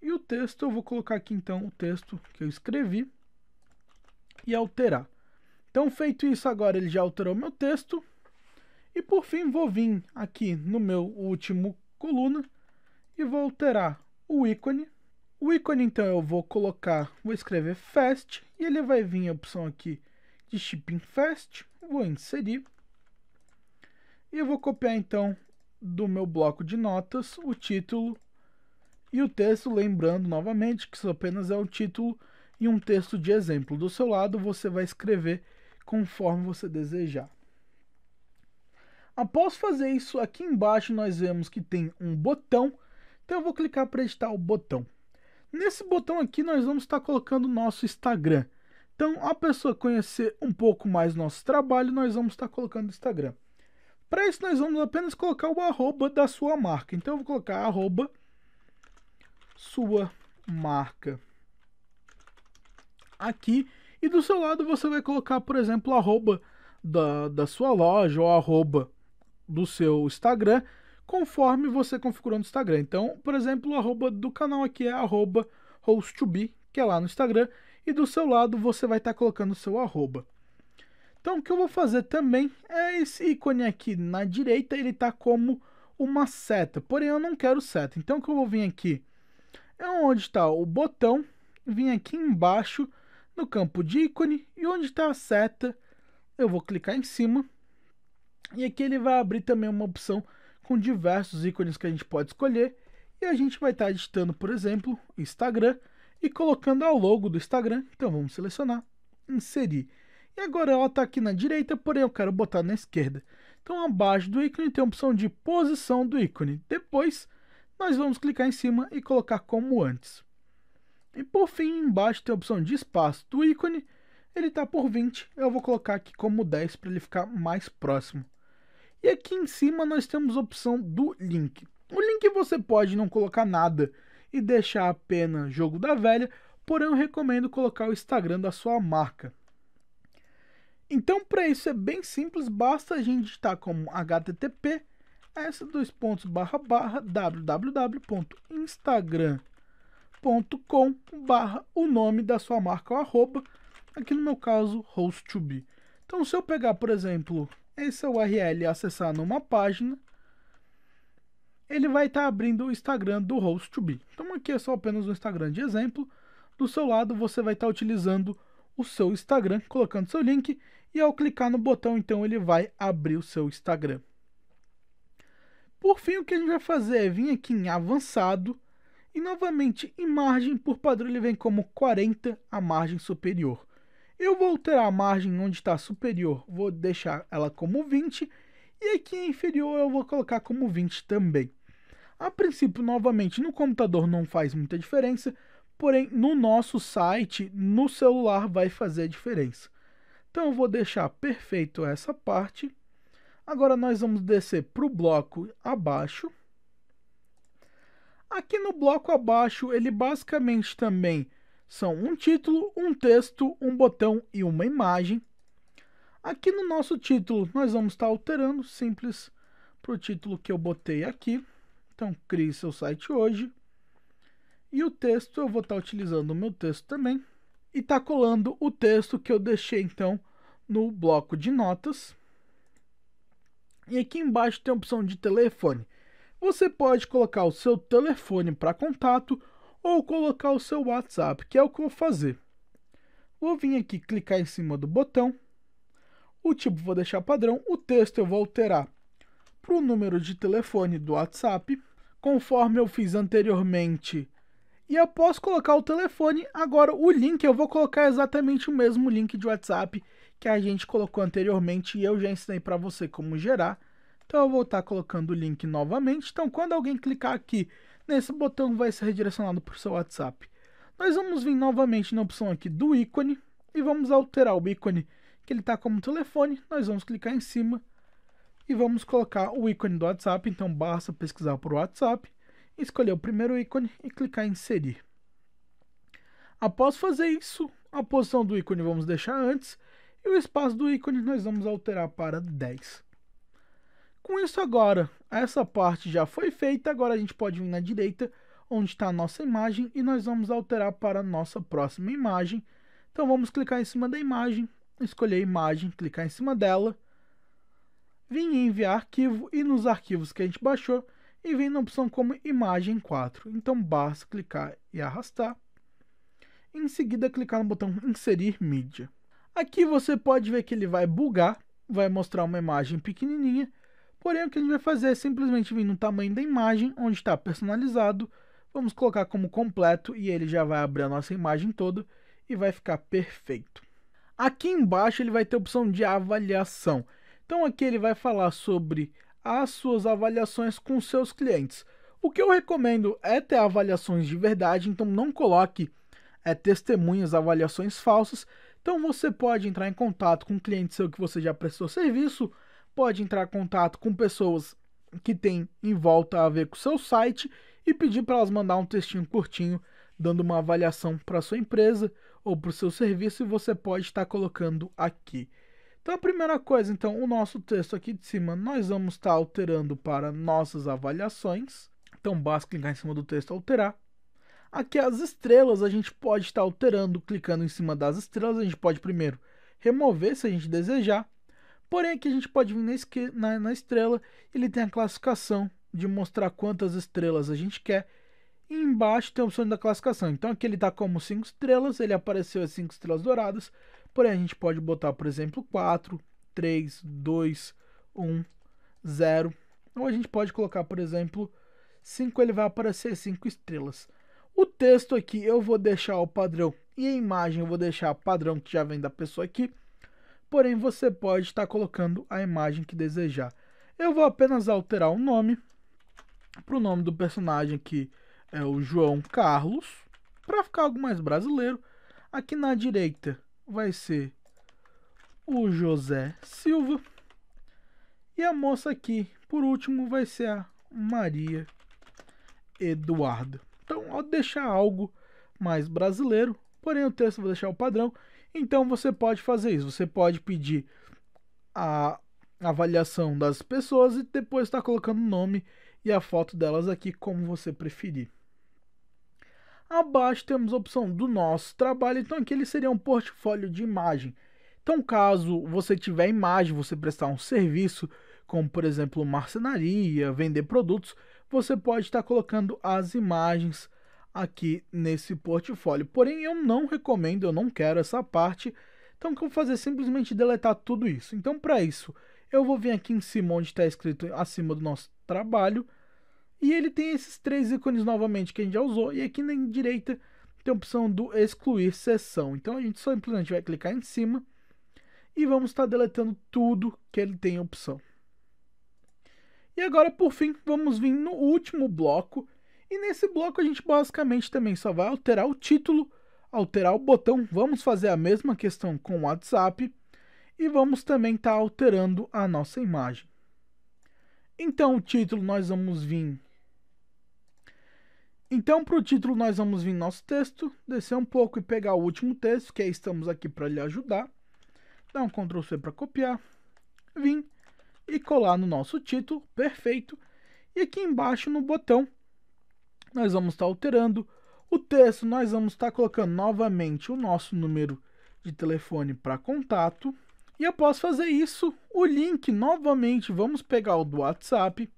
E o texto, eu vou colocar aqui então o texto que eu escrevi e alterar. Então feito isso agora, ele já alterou meu texto. E por fim, vou vir aqui no meu último coluna e vou alterar o ícone. O ícone então eu vou colocar, vou escrever fast e ele vai vir a opção aqui de shipping fast, vou inserir e eu vou copiar então do meu bloco de notas o título e o texto, lembrando novamente que isso apenas é o título e um texto de exemplo. Do seu lado você vai escrever conforme você desejar. Após fazer isso, aqui embaixo nós vemos que tem um botão, então eu vou clicar para editar o botão. Nesse botão aqui nós vamos estar colocando o nosso Instagram. Então, a pessoa conhecer um pouco mais nosso trabalho, nós vamos estar colocando o Instagram. Para isso, nós vamos apenas colocar o arroba da sua marca. Então, eu vou colocar arroba sua marca aqui. E do seu lado, você vai colocar, por exemplo, arroba da, da sua loja ou arroba do seu Instagram, conforme você configurou no Instagram. Então, por exemplo, o arroba do canal aqui é arroba host2be, que é lá no Instagram. E do seu lado, você vai estar tá colocando o seu arroba. Então o que eu vou fazer também é esse ícone aqui na direita, ele está como uma seta, porém eu não quero seta. Então o que eu vou vir aqui é onde está o botão, vim aqui embaixo no campo de ícone e onde está a seta eu vou clicar em cima e aqui ele vai abrir também uma opção com diversos ícones que a gente pode escolher e a gente vai estar tá editando, por exemplo, Instagram e colocando a logo do Instagram. Então vamos selecionar, inserir e agora ela está aqui na direita, porém eu quero botar na esquerda. Então abaixo do ícone tem a opção de posição do ícone. Depois nós vamos clicar em cima e colocar como antes. E por fim, embaixo tem a opção de espaço do ícone. Ele está por 20, eu vou colocar aqui como 10 para ele ficar mais próximo. E aqui em cima nós temos a opção do link. O link você pode não colocar nada e deixar apenas jogo da velha, porém eu recomendo colocar o Instagram da sua marca. Então, para isso é bem simples, basta a gente digitar como http s dois pontos barra barra www.instagram.com barra o nome da sua marca ou arroba, aqui no meu caso host Então, se eu pegar, por exemplo, essa é URL e acessar numa página, ele vai estar tá abrindo o Instagram do host Então, aqui é só apenas um Instagram de exemplo. Do seu lado, você vai estar tá utilizando o seu Instagram colocando seu link e ao clicar no botão então ele vai abrir o seu Instagram. Por fim, o que a gente vai fazer é vir aqui em avançado e novamente em margem, por padrão ele vem como 40 a margem superior. Eu vou alterar a margem onde está superior, vou deixar ela como 20 e aqui em inferior eu vou colocar como 20 também. A princípio, novamente, no computador não faz muita diferença, Porém, no nosso site, no celular, vai fazer a diferença. Então, eu vou deixar perfeito essa parte. Agora, nós vamos descer para o bloco abaixo. Aqui no bloco abaixo, ele basicamente também são um título, um texto, um botão e uma imagem. Aqui no nosso título, nós vamos estar alterando, simples, para o título que eu botei aqui. Então, crie seu site hoje. E o texto, eu vou estar tá utilizando o meu texto também. E está colando o texto que eu deixei, então, no bloco de notas. E aqui embaixo tem a opção de telefone. Você pode colocar o seu telefone para contato ou colocar o seu WhatsApp, que é o que eu vou fazer. Vou vir aqui clicar em cima do botão. O tipo vou deixar padrão. O texto eu vou alterar para o número de telefone do WhatsApp. Conforme eu fiz anteriormente, e eu posso colocar o telefone, agora o link, eu vou colocar exatamente o mesmo link de WhatsApp que a gente colocou anteriormente e eu já ensinei para você como gerar. Então eu vou estar tá colocando o link novamente. Então quando alguém clicar aqui nesse botão vai ser redirecionado para o seu WhatsApp. Nós vamos vir novamente na opção aqui do ícone e vamos alterar o ícone que ele está como telefone. Nós vamos clicar em cima e vamos colocar o ícone do WhatsApp. Então basta pesquisar por WhatsApp escolher o primeiro ícone e clicar em inserir. Após fazer isso, a posição do ícone vamos deixar antes e o espaço do ícone nós vamos alterar para 10. Com isso agora, essa parte já foi feita, agora a gente pode vir na direita, onde está a nossa imagem, e nós vamos alterar para a nossa próxima imagem. Então vamos clicar em cima da imagem, escolher a imagem, clicar em cima dela, vir em enviar arquivo, e nos arquivos que a gente baixou, e vem na opção como imagem 4. Então basta clicar e arrastar. Em seguida clicar no botão inserir mídia. Aqui você pode ver que ele vai bugar, vai mostrar uma imagem pequenininha, porém o que a gente vai fazer é simplesmente vir no tamanho da imagem, onde está personalizado, vamos colocar como completo e ele já vai abrir a nossa imagem toda e vai ficar perfeito. Aqui embaixo ele vai ter a opção de avaliação. Então aqui ele vai falar sobre as suas avaliações com seus clientes. O que eu recomendo é ter avaliações de verdade, então não coloque é, testemunhas, avaliações falsas. Então você pode entrar em contato com um cliente seu que você já prestou serviço, pode entrar em contato com pessoas que têm em volta a ver com o seu site e pedir para elas mandar um textinho curtinho dando uma avaliação para sua empresa ou para o seu serviço e você pode estar tá colocando aqui. Então a primeira coisa, então, o nosso texto aqui de cima, nós vamos estar tá alterando para nossas avaliações. Então basta clicar em cima do texto alterar. Aqui as estrelas a gente pode estar tá alterando, clicando em cima das estrelas, a gente pode primeiro remover se a gente desejar. Porém aqui a gente pode vir na, na, na estrela, ele tem a classificação de mostrar quantas estrelas a gente quer. E embaixo tem a opção da classificação. Então aqui ele está como 5 estrelas, ele apareceu as 5 estrelas douradas. Porém, a gente pode botar, por exemplo, 4, 3, 2, 1, 0. Ou a gente pode colocar, por exemplo, 5, ele vai aparecer 5 estrelas. O texto aqui eu vou deixar o padrão e a imagem eu vou deixar padrão que já vem da pessoa aqui. Porém, você pode estar tá colocando a imagem que desejar. Eu vou apenas alterar o nome para o nome do personagem aqui é o João Carlos, para ficar algo mais brasileiro. Aqui na direita vai ser o José Silva. E a moça aqui, por último, vai ser a Maria Eduardo. Então, ao deixar algo mais brasileiro, porém o texto vou deixar o padrão, então você pode fazer isso. Você pode pedir a avaliação das pessoas e depois estar tá colocando o nome e a foto delas aqui como você preferir. Abaixo temos a opção do nosso trabalho, então aqui ele seria um portfólio de imagem. Então, caso você tiver imagem, você prestar um serviço, como por exemplo marcenaria, vender produtos, você pode estar colocando as imagens aqui nesse portfólio. Porém, eu não recomendo, eu não quero essa parte. Então, o que eu vou fazer é simplesmente deletar tudo isso. Então, para isso, eu vou vir aqui em cima onde está escrito acima do nosso trabalho e ele tem esses três ícones novamente que a gente já usou. E aqui na direita tem a opção do excluir sessão. Então a gente só simplesmente vai clicar em cima e vamos estar deletando tudo que ele tem opção. E agora, por fim, vamos vir no último bloco. E nesse bloco a gente basicamente também só vai alterar o título, alterar o botão. Vamos fazer a mesma questão com o WhatsApp. E vamos também estar alterando a nossa imagem. Então, o título nós vamos vir então, para o título, nós vamos vir nosso texto, descer um pouco e pegar o último texto, que é estamos aqui para lhe ajudar. Dá um Ctrl C para copiar, vir e colar no nosso título, perfeito. E aqui embaixo no botão, nós vamos estar tá alterando o texto, nós vamos estar tá colocando novamente o nosso número de telefone para contato. E após fazer isso, o link novamente, vamos pegar o do WhatsApp,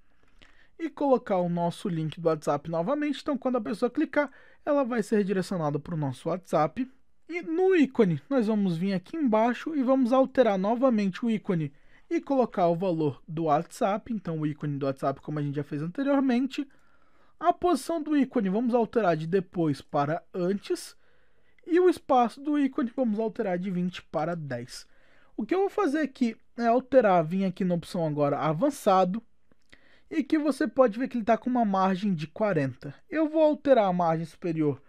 e colocar o nosso link do WhatsApp novamente. Então, quando a pessoa clicar, ela vai ser redirecionada para o nosso WhatsApp. E no ícone, nós vamos vir aqui embaixo e vamos alterar novamente o ícone e colocar o valor do WhatsApp. Então, o ícone do WhatsApp, como a gente já fez anteriormente. A posição do ícone vamos alterar de depois para antes. E o espaço do ícone vamos alterar de 20 para 10. O que eu vou fazer aqui é alterar, vir aqui na opção agora avançado e que você pode ver que ele está com uma margem de 40. Eu vou alterar a margem superior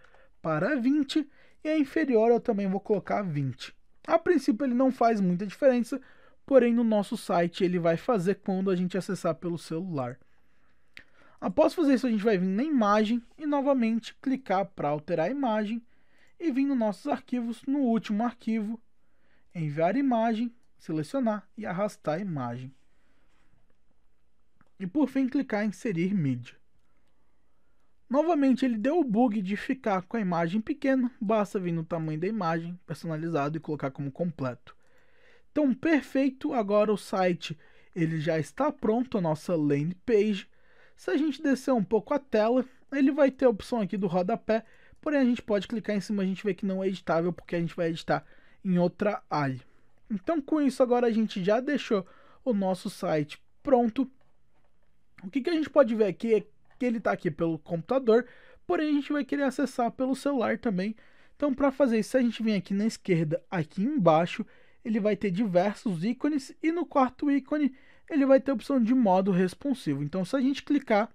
para 20 e a inferior eu também vou colocar 20. A princípio ele não faz muita diferença, porém no nosso site ele vai fazer quando a gente acessar pelo celular. Após fazer isso a gente vai vir na imagem e novamente clicar para alterar a imagem e vir nos nossos arquivos, no último arquivo, enviar imagem, selecionar e arrastar a imagem e por fim clicar em inserir mídia. Novamente ele deu o bug de ficar com a imagem pequena, basta vir no tamanho da imagem, personalizado e colocar como completo. Então perfeito, agora o site ele já está pronto, a nossa landing page. Se a gente descer um pouco a tela, ele vai ter a opção aqui do rodapé, porém a gente pode clicar em cima, a gente vê que não é editável porque a gente vai editar em outra área. Então com isso agora a gente já deixou o nosso site pronto. O que, que a gente pode ver aqui é que ele está aqui pelo computador, porém a gente vai querer acessar pelo celular também. Então, para fazer isso, a gente vem aqui na esquerda, aqui embaixo, ele vai ter diversos ícones e no quarto ícone ele vai ter a opção de modo responsivo. Então, se a gente clicar,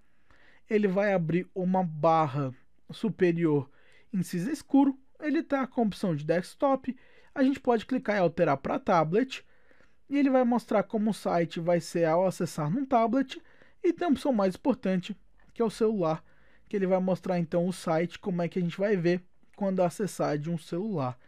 ele vai abrir uma barra superior em cinza escuro, ele está com a opção de desktop, a gente pode clicar e alterar para tablet, e ele vai mostrar como o site vai ser ao acessar num tablet, e tem uma opção mais importante, que é o celular, que ele vai mostrar então o site, como é que a gente vai ver quando acessar de um celular.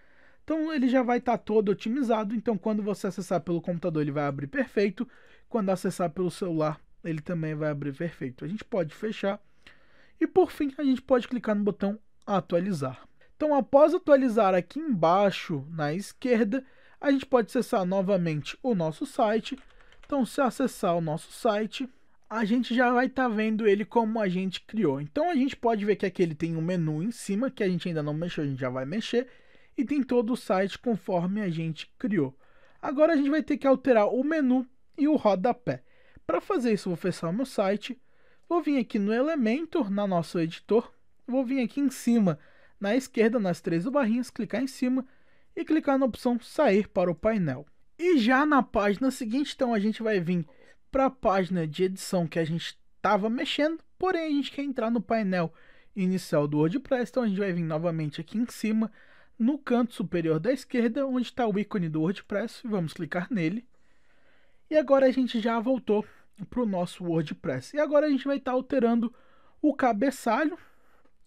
Então ele já vai estar tá todo otimizado, então quando você acessar pelo computador ele vai abrir perfeito, quando acessar pelo celular ele também vai abrir perfeito. A gente pode fechar e por fim a gente pode clicar no botão atualizar. Então após atualizar aqui embaixo na esquerda, a gente pode acessar novamente o nosso site. Então se acessar o nosso site, a gente já vai estar tá vendo ele como a gente criou. Então a gente pode ver que aqui ele tem um menu em cima, que a gente ainda não mexeu, a gente já vai mexer. E tem todo o site conforme a gente criou. Agora a gente vai ter que alterar o menu e o rodapé. Para fazer isso, vou fechar o meu site. Vou vir aqui no Elementor, na nosso editor. Vou vir aqui em cima, na esquerda, nas três barrinhas, clicar em cima e clicar na opção sair para o painel. E já na página seguinte, então a gente vai vir para a página de edição que a gente estava mexendo, porém a gente quer entrar no painel inicial do WordPress, então a gente vai vir novamente aqui em cima, no canto superior da esquerda, onde está o ícone do WordPress, vamos clicar nele. E agora a gente já voltou para o nosso WordPress. E agora a gente vai estar tá alterando o cabeçalho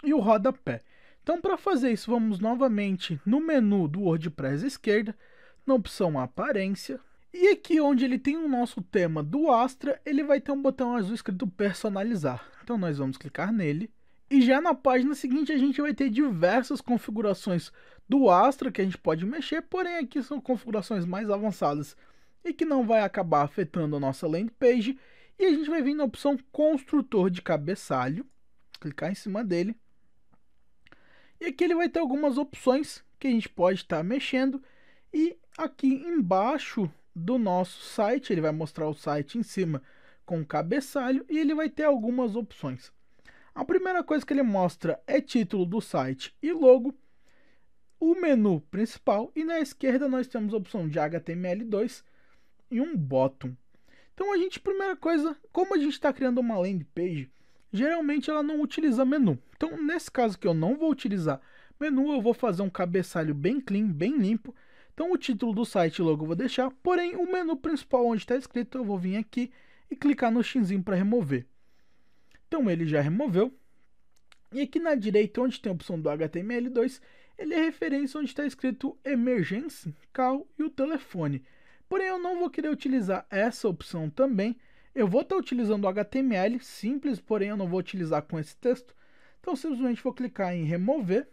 e o rodapé. Então, para fazer isso, vamos novamente no menu do WordPress esquerda, na opção Aparência, e aqui onde ele tem o nosso tema do Astra, ele vai ter um botão azul escrito personalizar. Então nós vamos clicar nele. E já na página seguinte a gente vai ter diversas configurações do Astra que a gente pode mexer, porém aqui são configurações mais avançadas e que não vai acabar afetando a nossa landing page. E a gente vai vir na opção construtor de cabeçalho, clicar em cima dele. E aqui ele vai ter algumas opções que a gente pode estar tá mexendo. E aqui embaixo do nosso site, ele vai mostrar o site em cima com o cabeçalho e ele vai ter algumas opções. A primeira coisa que ele mostra é título do site e logo, o menu principal e na esquerda nós temos a opção de HTML2 e um bottom. Então a gente, primeira coisa, como a gente está criando uma landing page, geralmente ela não utiliza menu. Então nesse caso que eu não vou utilizar menu, eu vou fazer um cabeçalho bem clean, bem limpo então o título do site logo eu vou deixar, porém o menu principal onde está escrito eu vou vir aqui e clicar no xinzinho para remover. Então ele já removeu. E aqui na direita onde tem a opção do HTML2, ele é referência onde está escrito emergência, call e o telefone. Porém eu não vou querer utilizar essa opção também. Eu vou estar tá utilizando o HTML simples, porém eu não vou utilizar com esse texto. Então simplesmente vou clicar em remover.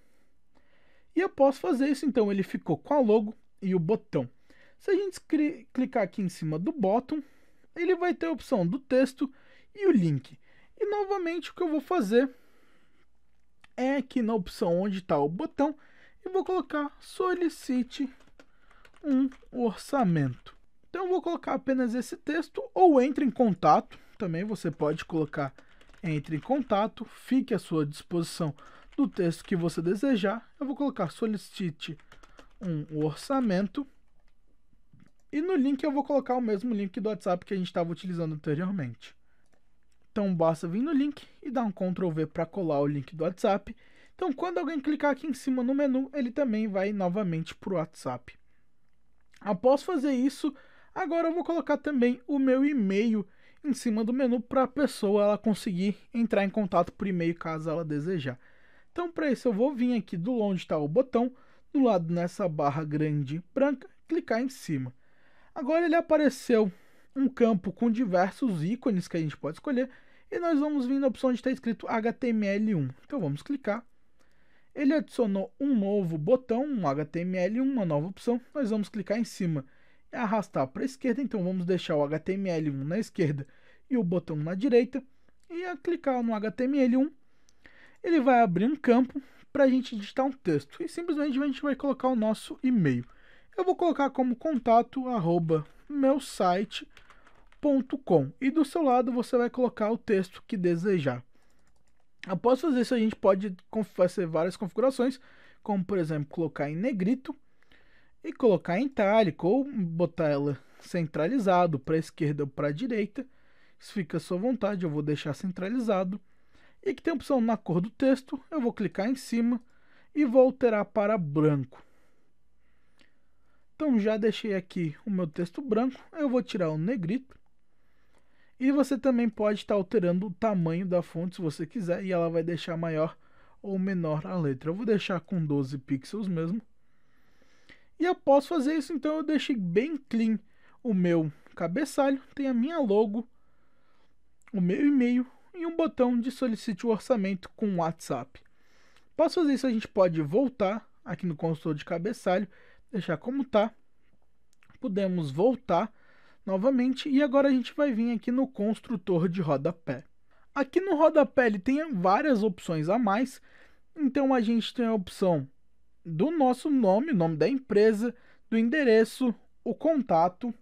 E eu posso fazer isso, então ele ficou com a logo, e o botão. Se a gente clicar aqui em cima do botão, ele vai ter a opção do texto e o link. E novamente o que eu vou fazer é aqui na opção onde está o botão e vou colocar solicite um orçamento. Então eu vou colocar apenas esse texto ou entre em contato, também você pode colocar entre em contato, fique à sua disposição do texto que você desejar. Eu vou colocar solicite um, orçamento. E no link eu vou colocar o mesmo link do WhatsApp que a gente estava utilizando anteriormente. Então basta vir no link e dar um Ctrl V para colar o link do WhatsApp. Então quando alguém clicar aqui em cima no menu, ele também vai novamente para o WhatsApp. Após fazer isso, agora eu vou colocar também o meu e-mail em cima do menu para a pessoa ela conseguir entrar em contato por e-mail caso ela desejar. Então para isso eu vou vir aqui do onde está o botão, do lado nessa barra grande branca, clicar em cima. Agora ele apareceu um campo com diversos ícones que a gente pode escolher e nós vamos vir na opção de está escrito HTML1. Então vamos clicar. Ele adicionou um novo botão, um HTML1, uma nova opção. Nós vamos clicar em cima e arrastar para a esquerda. Então vamos deixar o HTML1 na esquerda e o botão na direita e clicar no HTML1. Ele vai abrir um campo para a gente digitar um texto. E simplesmente a gente vai colocar o nosso e-mail. Eu vou colocar como contato arroba meu site com e do seu lado você vai colocar o texto que desejar. Após fazer isso, a gente pode fazer várias configurações, como por exemplo, colocar em negrito e colocar em itálico, ou botar ela centralizado para a esquerda ou para a direita. Isso fica à sua vontade, eu vou deixar centralizado e que tem a opção na cor do texto, eu vou clicar em cima e vou alterar para branco. Então já deixei aqui o meu texto branco, eu vou tirar o negrito. E você também pode estar alterando o tamanho da fonte se você quiser e ela vai deixar maior ou menor a letra. Eu vou deixar com 12 pixels mesmo. E eu posso fazer isso, então eu deixei bem clean o meu cabeçalho, tem a minha logo, o meu e-mail e um botão de solicite o orçamento com o WhatsApp. Para fazer isso, a gente pode voltar aqui no consultor de cabeçalho, deixar como está. Podemos voltar novamente e agora a gente vai vir aqui no construtor de rodapé. Aqui no rodapé ele tem várias opções a mais, então a gente tem a opção do nosso nome, nome da empresa, do endereço, o contato,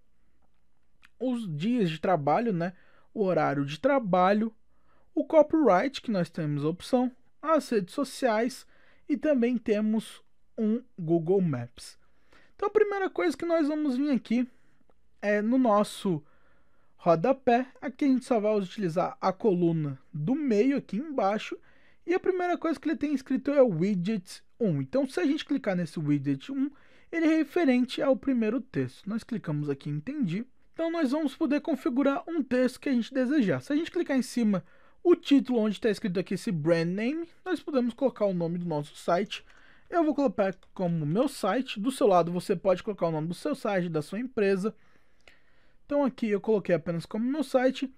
os dias de trabalho, né? o horário de trabalho, o copyright, que nós temos a opção, as redes sociais e também temos um Google Maps. Então a primeira coisa que nós vamos vir aqui é no nosso rodapé, aqui a gente só vai utilizar a coluna do meio aqui embaixo e a primeira coisa que ele tem escrito é o widget 1. Então se a gente clicar nesse widget 1, ele é referente ao primeiro texto. Nós clicamos aqui em entendi. Então nós vamos poder configurar um texto que a gente desejar. Se a gente clicar em cima o título onde está escrito aqui esse brand name, nós podemos colocar o nome do nosso site. Eu vou colocar como meu site. Do seu lado você pode colocar o nome do seu site, da sua empresa. Então aqui eu coloquei apenas como meu site.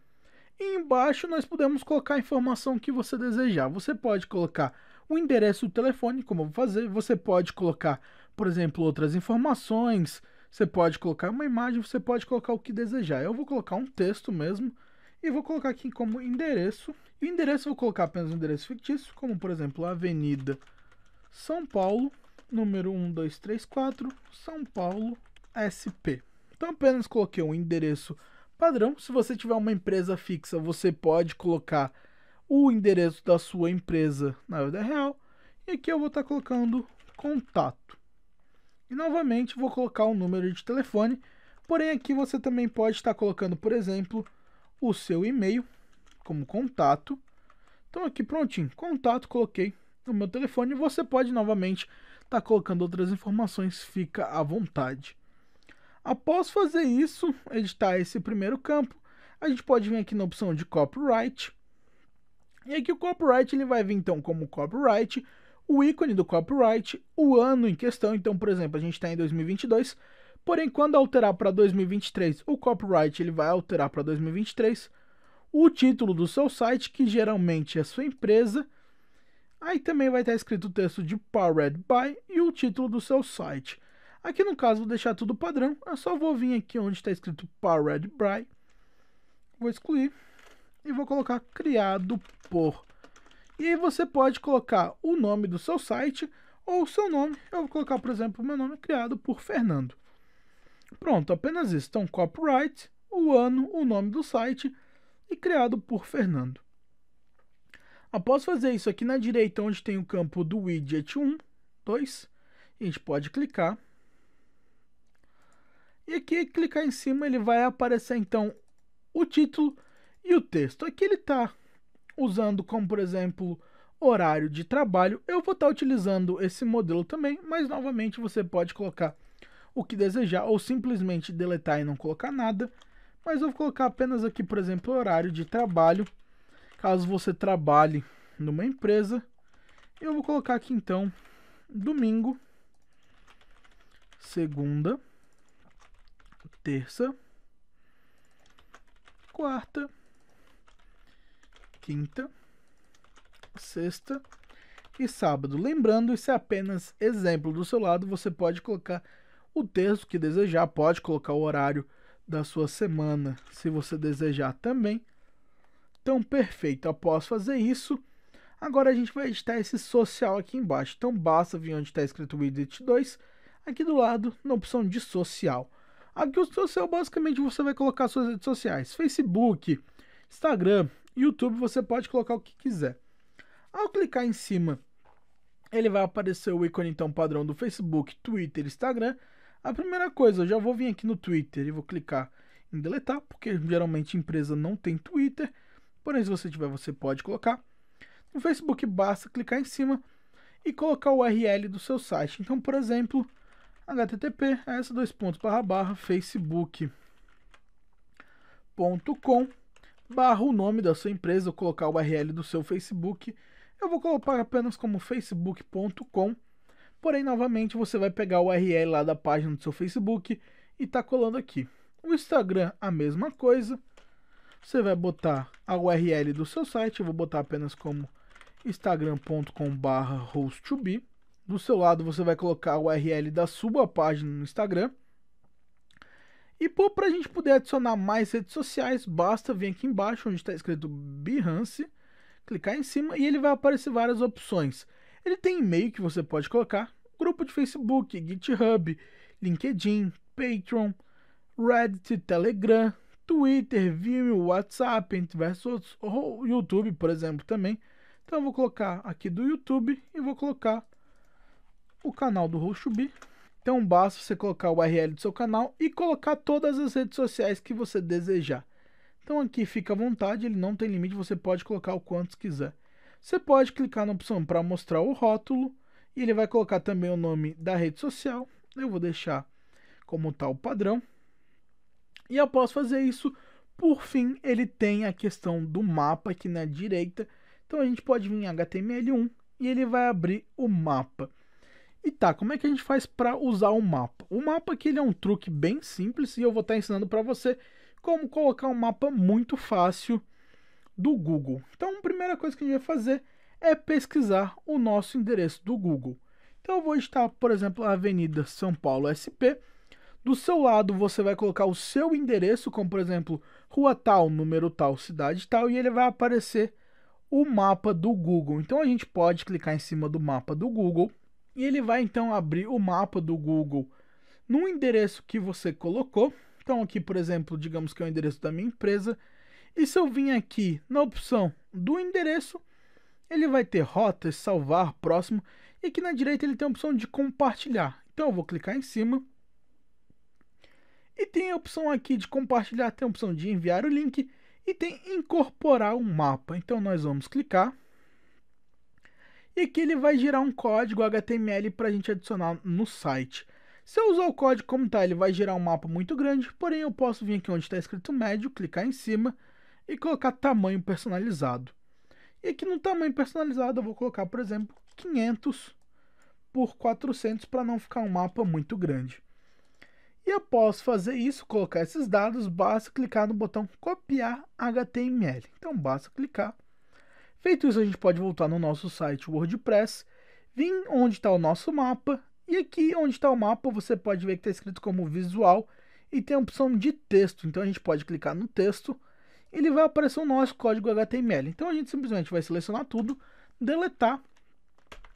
E embaixo nós podemos colocar a informação que você desejar. Você pode colocar o endereço do telefone, como eu vou fazer. Você pode colocar, por exemplo, outras informações. Você pode colocar uma imagem, você pode colocar o que desejar. Eu vou colocar um texto mesmo e vou colocar aqui como endereço. E o endereço eu vou colocar apenas um endereço fictício, como por exemplo Avenida São Paulo, número 1234, São Paulo, SP. Então apenas coloquei um endereço padrão. Se você tiver uma empresa fixa, você pode colocar o endereço da sua empresa na vida real. E aqui eu vou estar colocando contato. E novamente vou colocar o um número de telefone. Porém, aqui você também pode estar colocando, por exemplo, o seu e-mail como contato. Então aqui prontinho, contato, coloquei no meu telefone. Você pode novamente estar tá colocando outras informações, fica à vontade. Após fazer isso, editar esse primeiro campo, a gente pode vir aqui na opção de copyright. E aqui o copyright ele vai vir então como copyright, o ícone do copyright, o ano em questão. Então, por exemplo, a gente está em 2022, Porém, quando alterar para 2023, o copyright ele vai alterar para 2023, o título do seu site, que geralmente é sua empresa, aí também vai estar escrito o texto de Powered by e o título do seu site. Aqui no caso vou deixar tudo padrão, eu só vou vir aqui onde está escrito Powered by, vou excluir e vou colocar criado por. E aí você pode colocar o nome do seu site ou o seu nome, eu vou colocar por exemplo meu nome criado por Fernando. Pronto, apenas isso. Então, copyright, o ano, o nome do site e criado por Fernando. Após fazer isso aqui na direita, onde tem o campo do widget 1, 2, a gente pode clicar. E aqui, clicar em cima, ele vai aparecer então o título e o texto. Aqui ele está usando como, por exemplo, horário de trabalho. Eu vou estar tá utilizando esse modelo também, mas novamente você pode colocar o que desejar ou simplesmente deletar e não colocar nada. Mas eu vou colocar apenas aqui, por exemplo, horário de trabalho. Caso você trabalhe numa empresa, eu vou colocar aqui então domingo, segunda, terça, quarta, quinta, sexta e sábado. Lembrando, isso é apenas exemplo. Do seu lado, você pode colocar o texto que desejar, pode colocar o horário da sua semana, se você desejar também. Então, perfeito, após fazer isso, agora a gente vai editar esse social aqui embaixo. Então, basta vir onde está escrito Widget 2, aqui do lado, na opção de social. Aqui o social, basicamente, você vai colocar suas redes sociais, Facebook, Instagram, YouTube, você pode colocar o que quiser. Ao clicar em cima, ele vai aparecer o ícone, então, padrão do Facebook, Twitter, Instagram, a primeira coisa, eu já vou vir aqui no Twitter e vou clicar em deletar, porque geralmente empresa não tem Twitter. Porém, se você tiver, você pode colocar. No Facebook basta clicar em cima e colocar o URL do seu site. Então, por exemplo, http dois pontos barra barra facebook.com barra o nome da sua empresa, ou colocar o URL do seu Facebook. Eu vou colocar apenas como facebook.com Porém, novamente, você vai pegar o URL lá da página do seu Facebook e tá colando aqui. O Instagram, a mesma coisa. Você vai botar a URL do seu site, eu vou botar apenas como instagramcom host2be. Do seu lado, você vai colocar a URL da sua página no Instagram. E para a gente poder adicionar mais redes sociais, basta vir aqui embaixo onde está escrito Behance, clicar em cima e ele vai aparecer várias opções. Ele tem e-mail que você pode colocar, grupo de Facebook, GitHub, LinkedIn, Patreon, Reddit, Telegram, Twitter, Vimeo, WhatsApp, entre diversos outros, ou YouTube, por exemplo, também. Então eu vou colocar aqui do YouTube e vou colocar o canal do Roxubi. Então basta você colocar o URL do seu canal e colocar todas as redes sociais que você desejar. Então aqui fica à vontade, ele não tem limite, você pode colocar o quantos quiser. Você pode clicar na opção para mostrar o rótulo, e ele vai colocar também o nome da rede social. Eu vou deixar como tal padrão. E após fazer isso, por fim, ele tem a questão do mapa aqui na direita. Então a gente pode vir em HTML1 e ele vai abrir o mapa. E tá, como é que a gente faz para usar o mapa? O mapa aqui ele é um truque bem simples e eu vou estar tá ensinando para você como colocar um mapa muito fácil do Google. Então, a primeira coisa que a gente vai fazer é pesquisar o nosso endereço do Google. Então eu vou estar, por exemplo, a Avenida São Paulo SP. Do seu lado você vai colocar o seu endereço, como por exemplo, rua tal, número tal, cidade tal, e ele vai aparecer o mapa do Google. Então a gente pode clicar em cima do mapa do Google e ele vai então abrir o mapa do Google no endereço que você colocou. Então aqui, por exemplo, digamos que é o endereço da minha empresa. E se eu vim aqui na opção do endereço, ele vai ter rotas, salvar, próximo, e aqui na direita ele tem a opção de compartilhar. Então eu vou clicar em cima. E tem a opção aqui de compartilhar, tem a opção de enviar o link e tem incorporar um mapa. Então nós vamos clicar. E aqui ele vai gerar um código HTML para a gente adicionar no site. Se eu usar o código como está, ele vai gerar um mapa muito grande, porém eu posso vir aqui onde está escrito médio, clicar em cima e colocar tamanho personalizado. E aqui no tamanho tá personalizado eu vou colocar, por exemplo, 500 por 400 para não ficar um mapa muito grande. E após fazer isso, colocar esses dados, basta clicar no botão copiar HTML. Então basta clicar. Feito isso, a gente pode voltar no nosso site WordPress, vir onde está o nosso mapa, e aqui onde está o mapa você pode ver que está escrito como visual e tem a opção de texto. Então a gente pode clicar no texto ele vai aparecer o nosso código HTML. Então a gente simplesmente vai selecionar tudo, deletar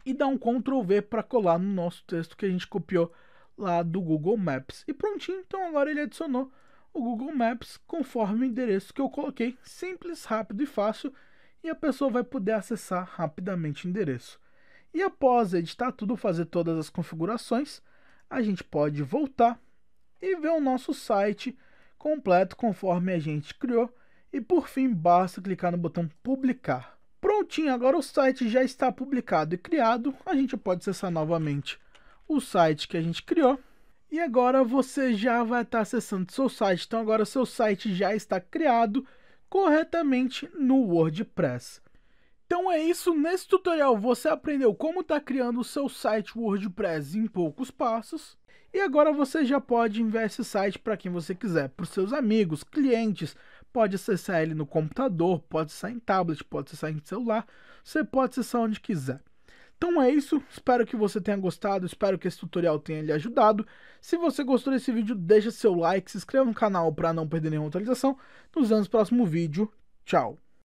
e dar um Ctrl V para colar no nosso texto que a gente copiou lá do Google Maps. E prontinho, então agora ele adicionou o Google Maps conforme o endereço que eu coloquei, simples, rápido e fácil, e a pessoa vai poder acessar rapidamente o endereço. E após editar tudo, fazer todas as configurações, a gente pode voltar e ver o nosso site completo conforme a gente criou e por fim, basta clicar no botão publicar. Prontinho, agora o site já está publicado e criado. A gente pode acessar novamente o site que a gente criou. E agora você já vai estar acessando seu site. Então agora seu site já está criado corretamente no WordPress. Então é isso, nesse tutorial você aprendeu como está criando o seu site WordPress em poucos passos. E agora você já pode enviar esse site para quem você quiser, para os seus amigos, clientes, pode acessar ele no computador, pode acessar em tablet, pode acessar em celular, você pode acessar onde quiser. Então é isso, espero que você tenha gostado, espero que esse tutorial tenha lhe ajudado. Se você gostou desse vídeo, deixa seu like, se inscreva no canal para não perder nenhuma atualização. Nos vemos no próximo vídeo, tchau!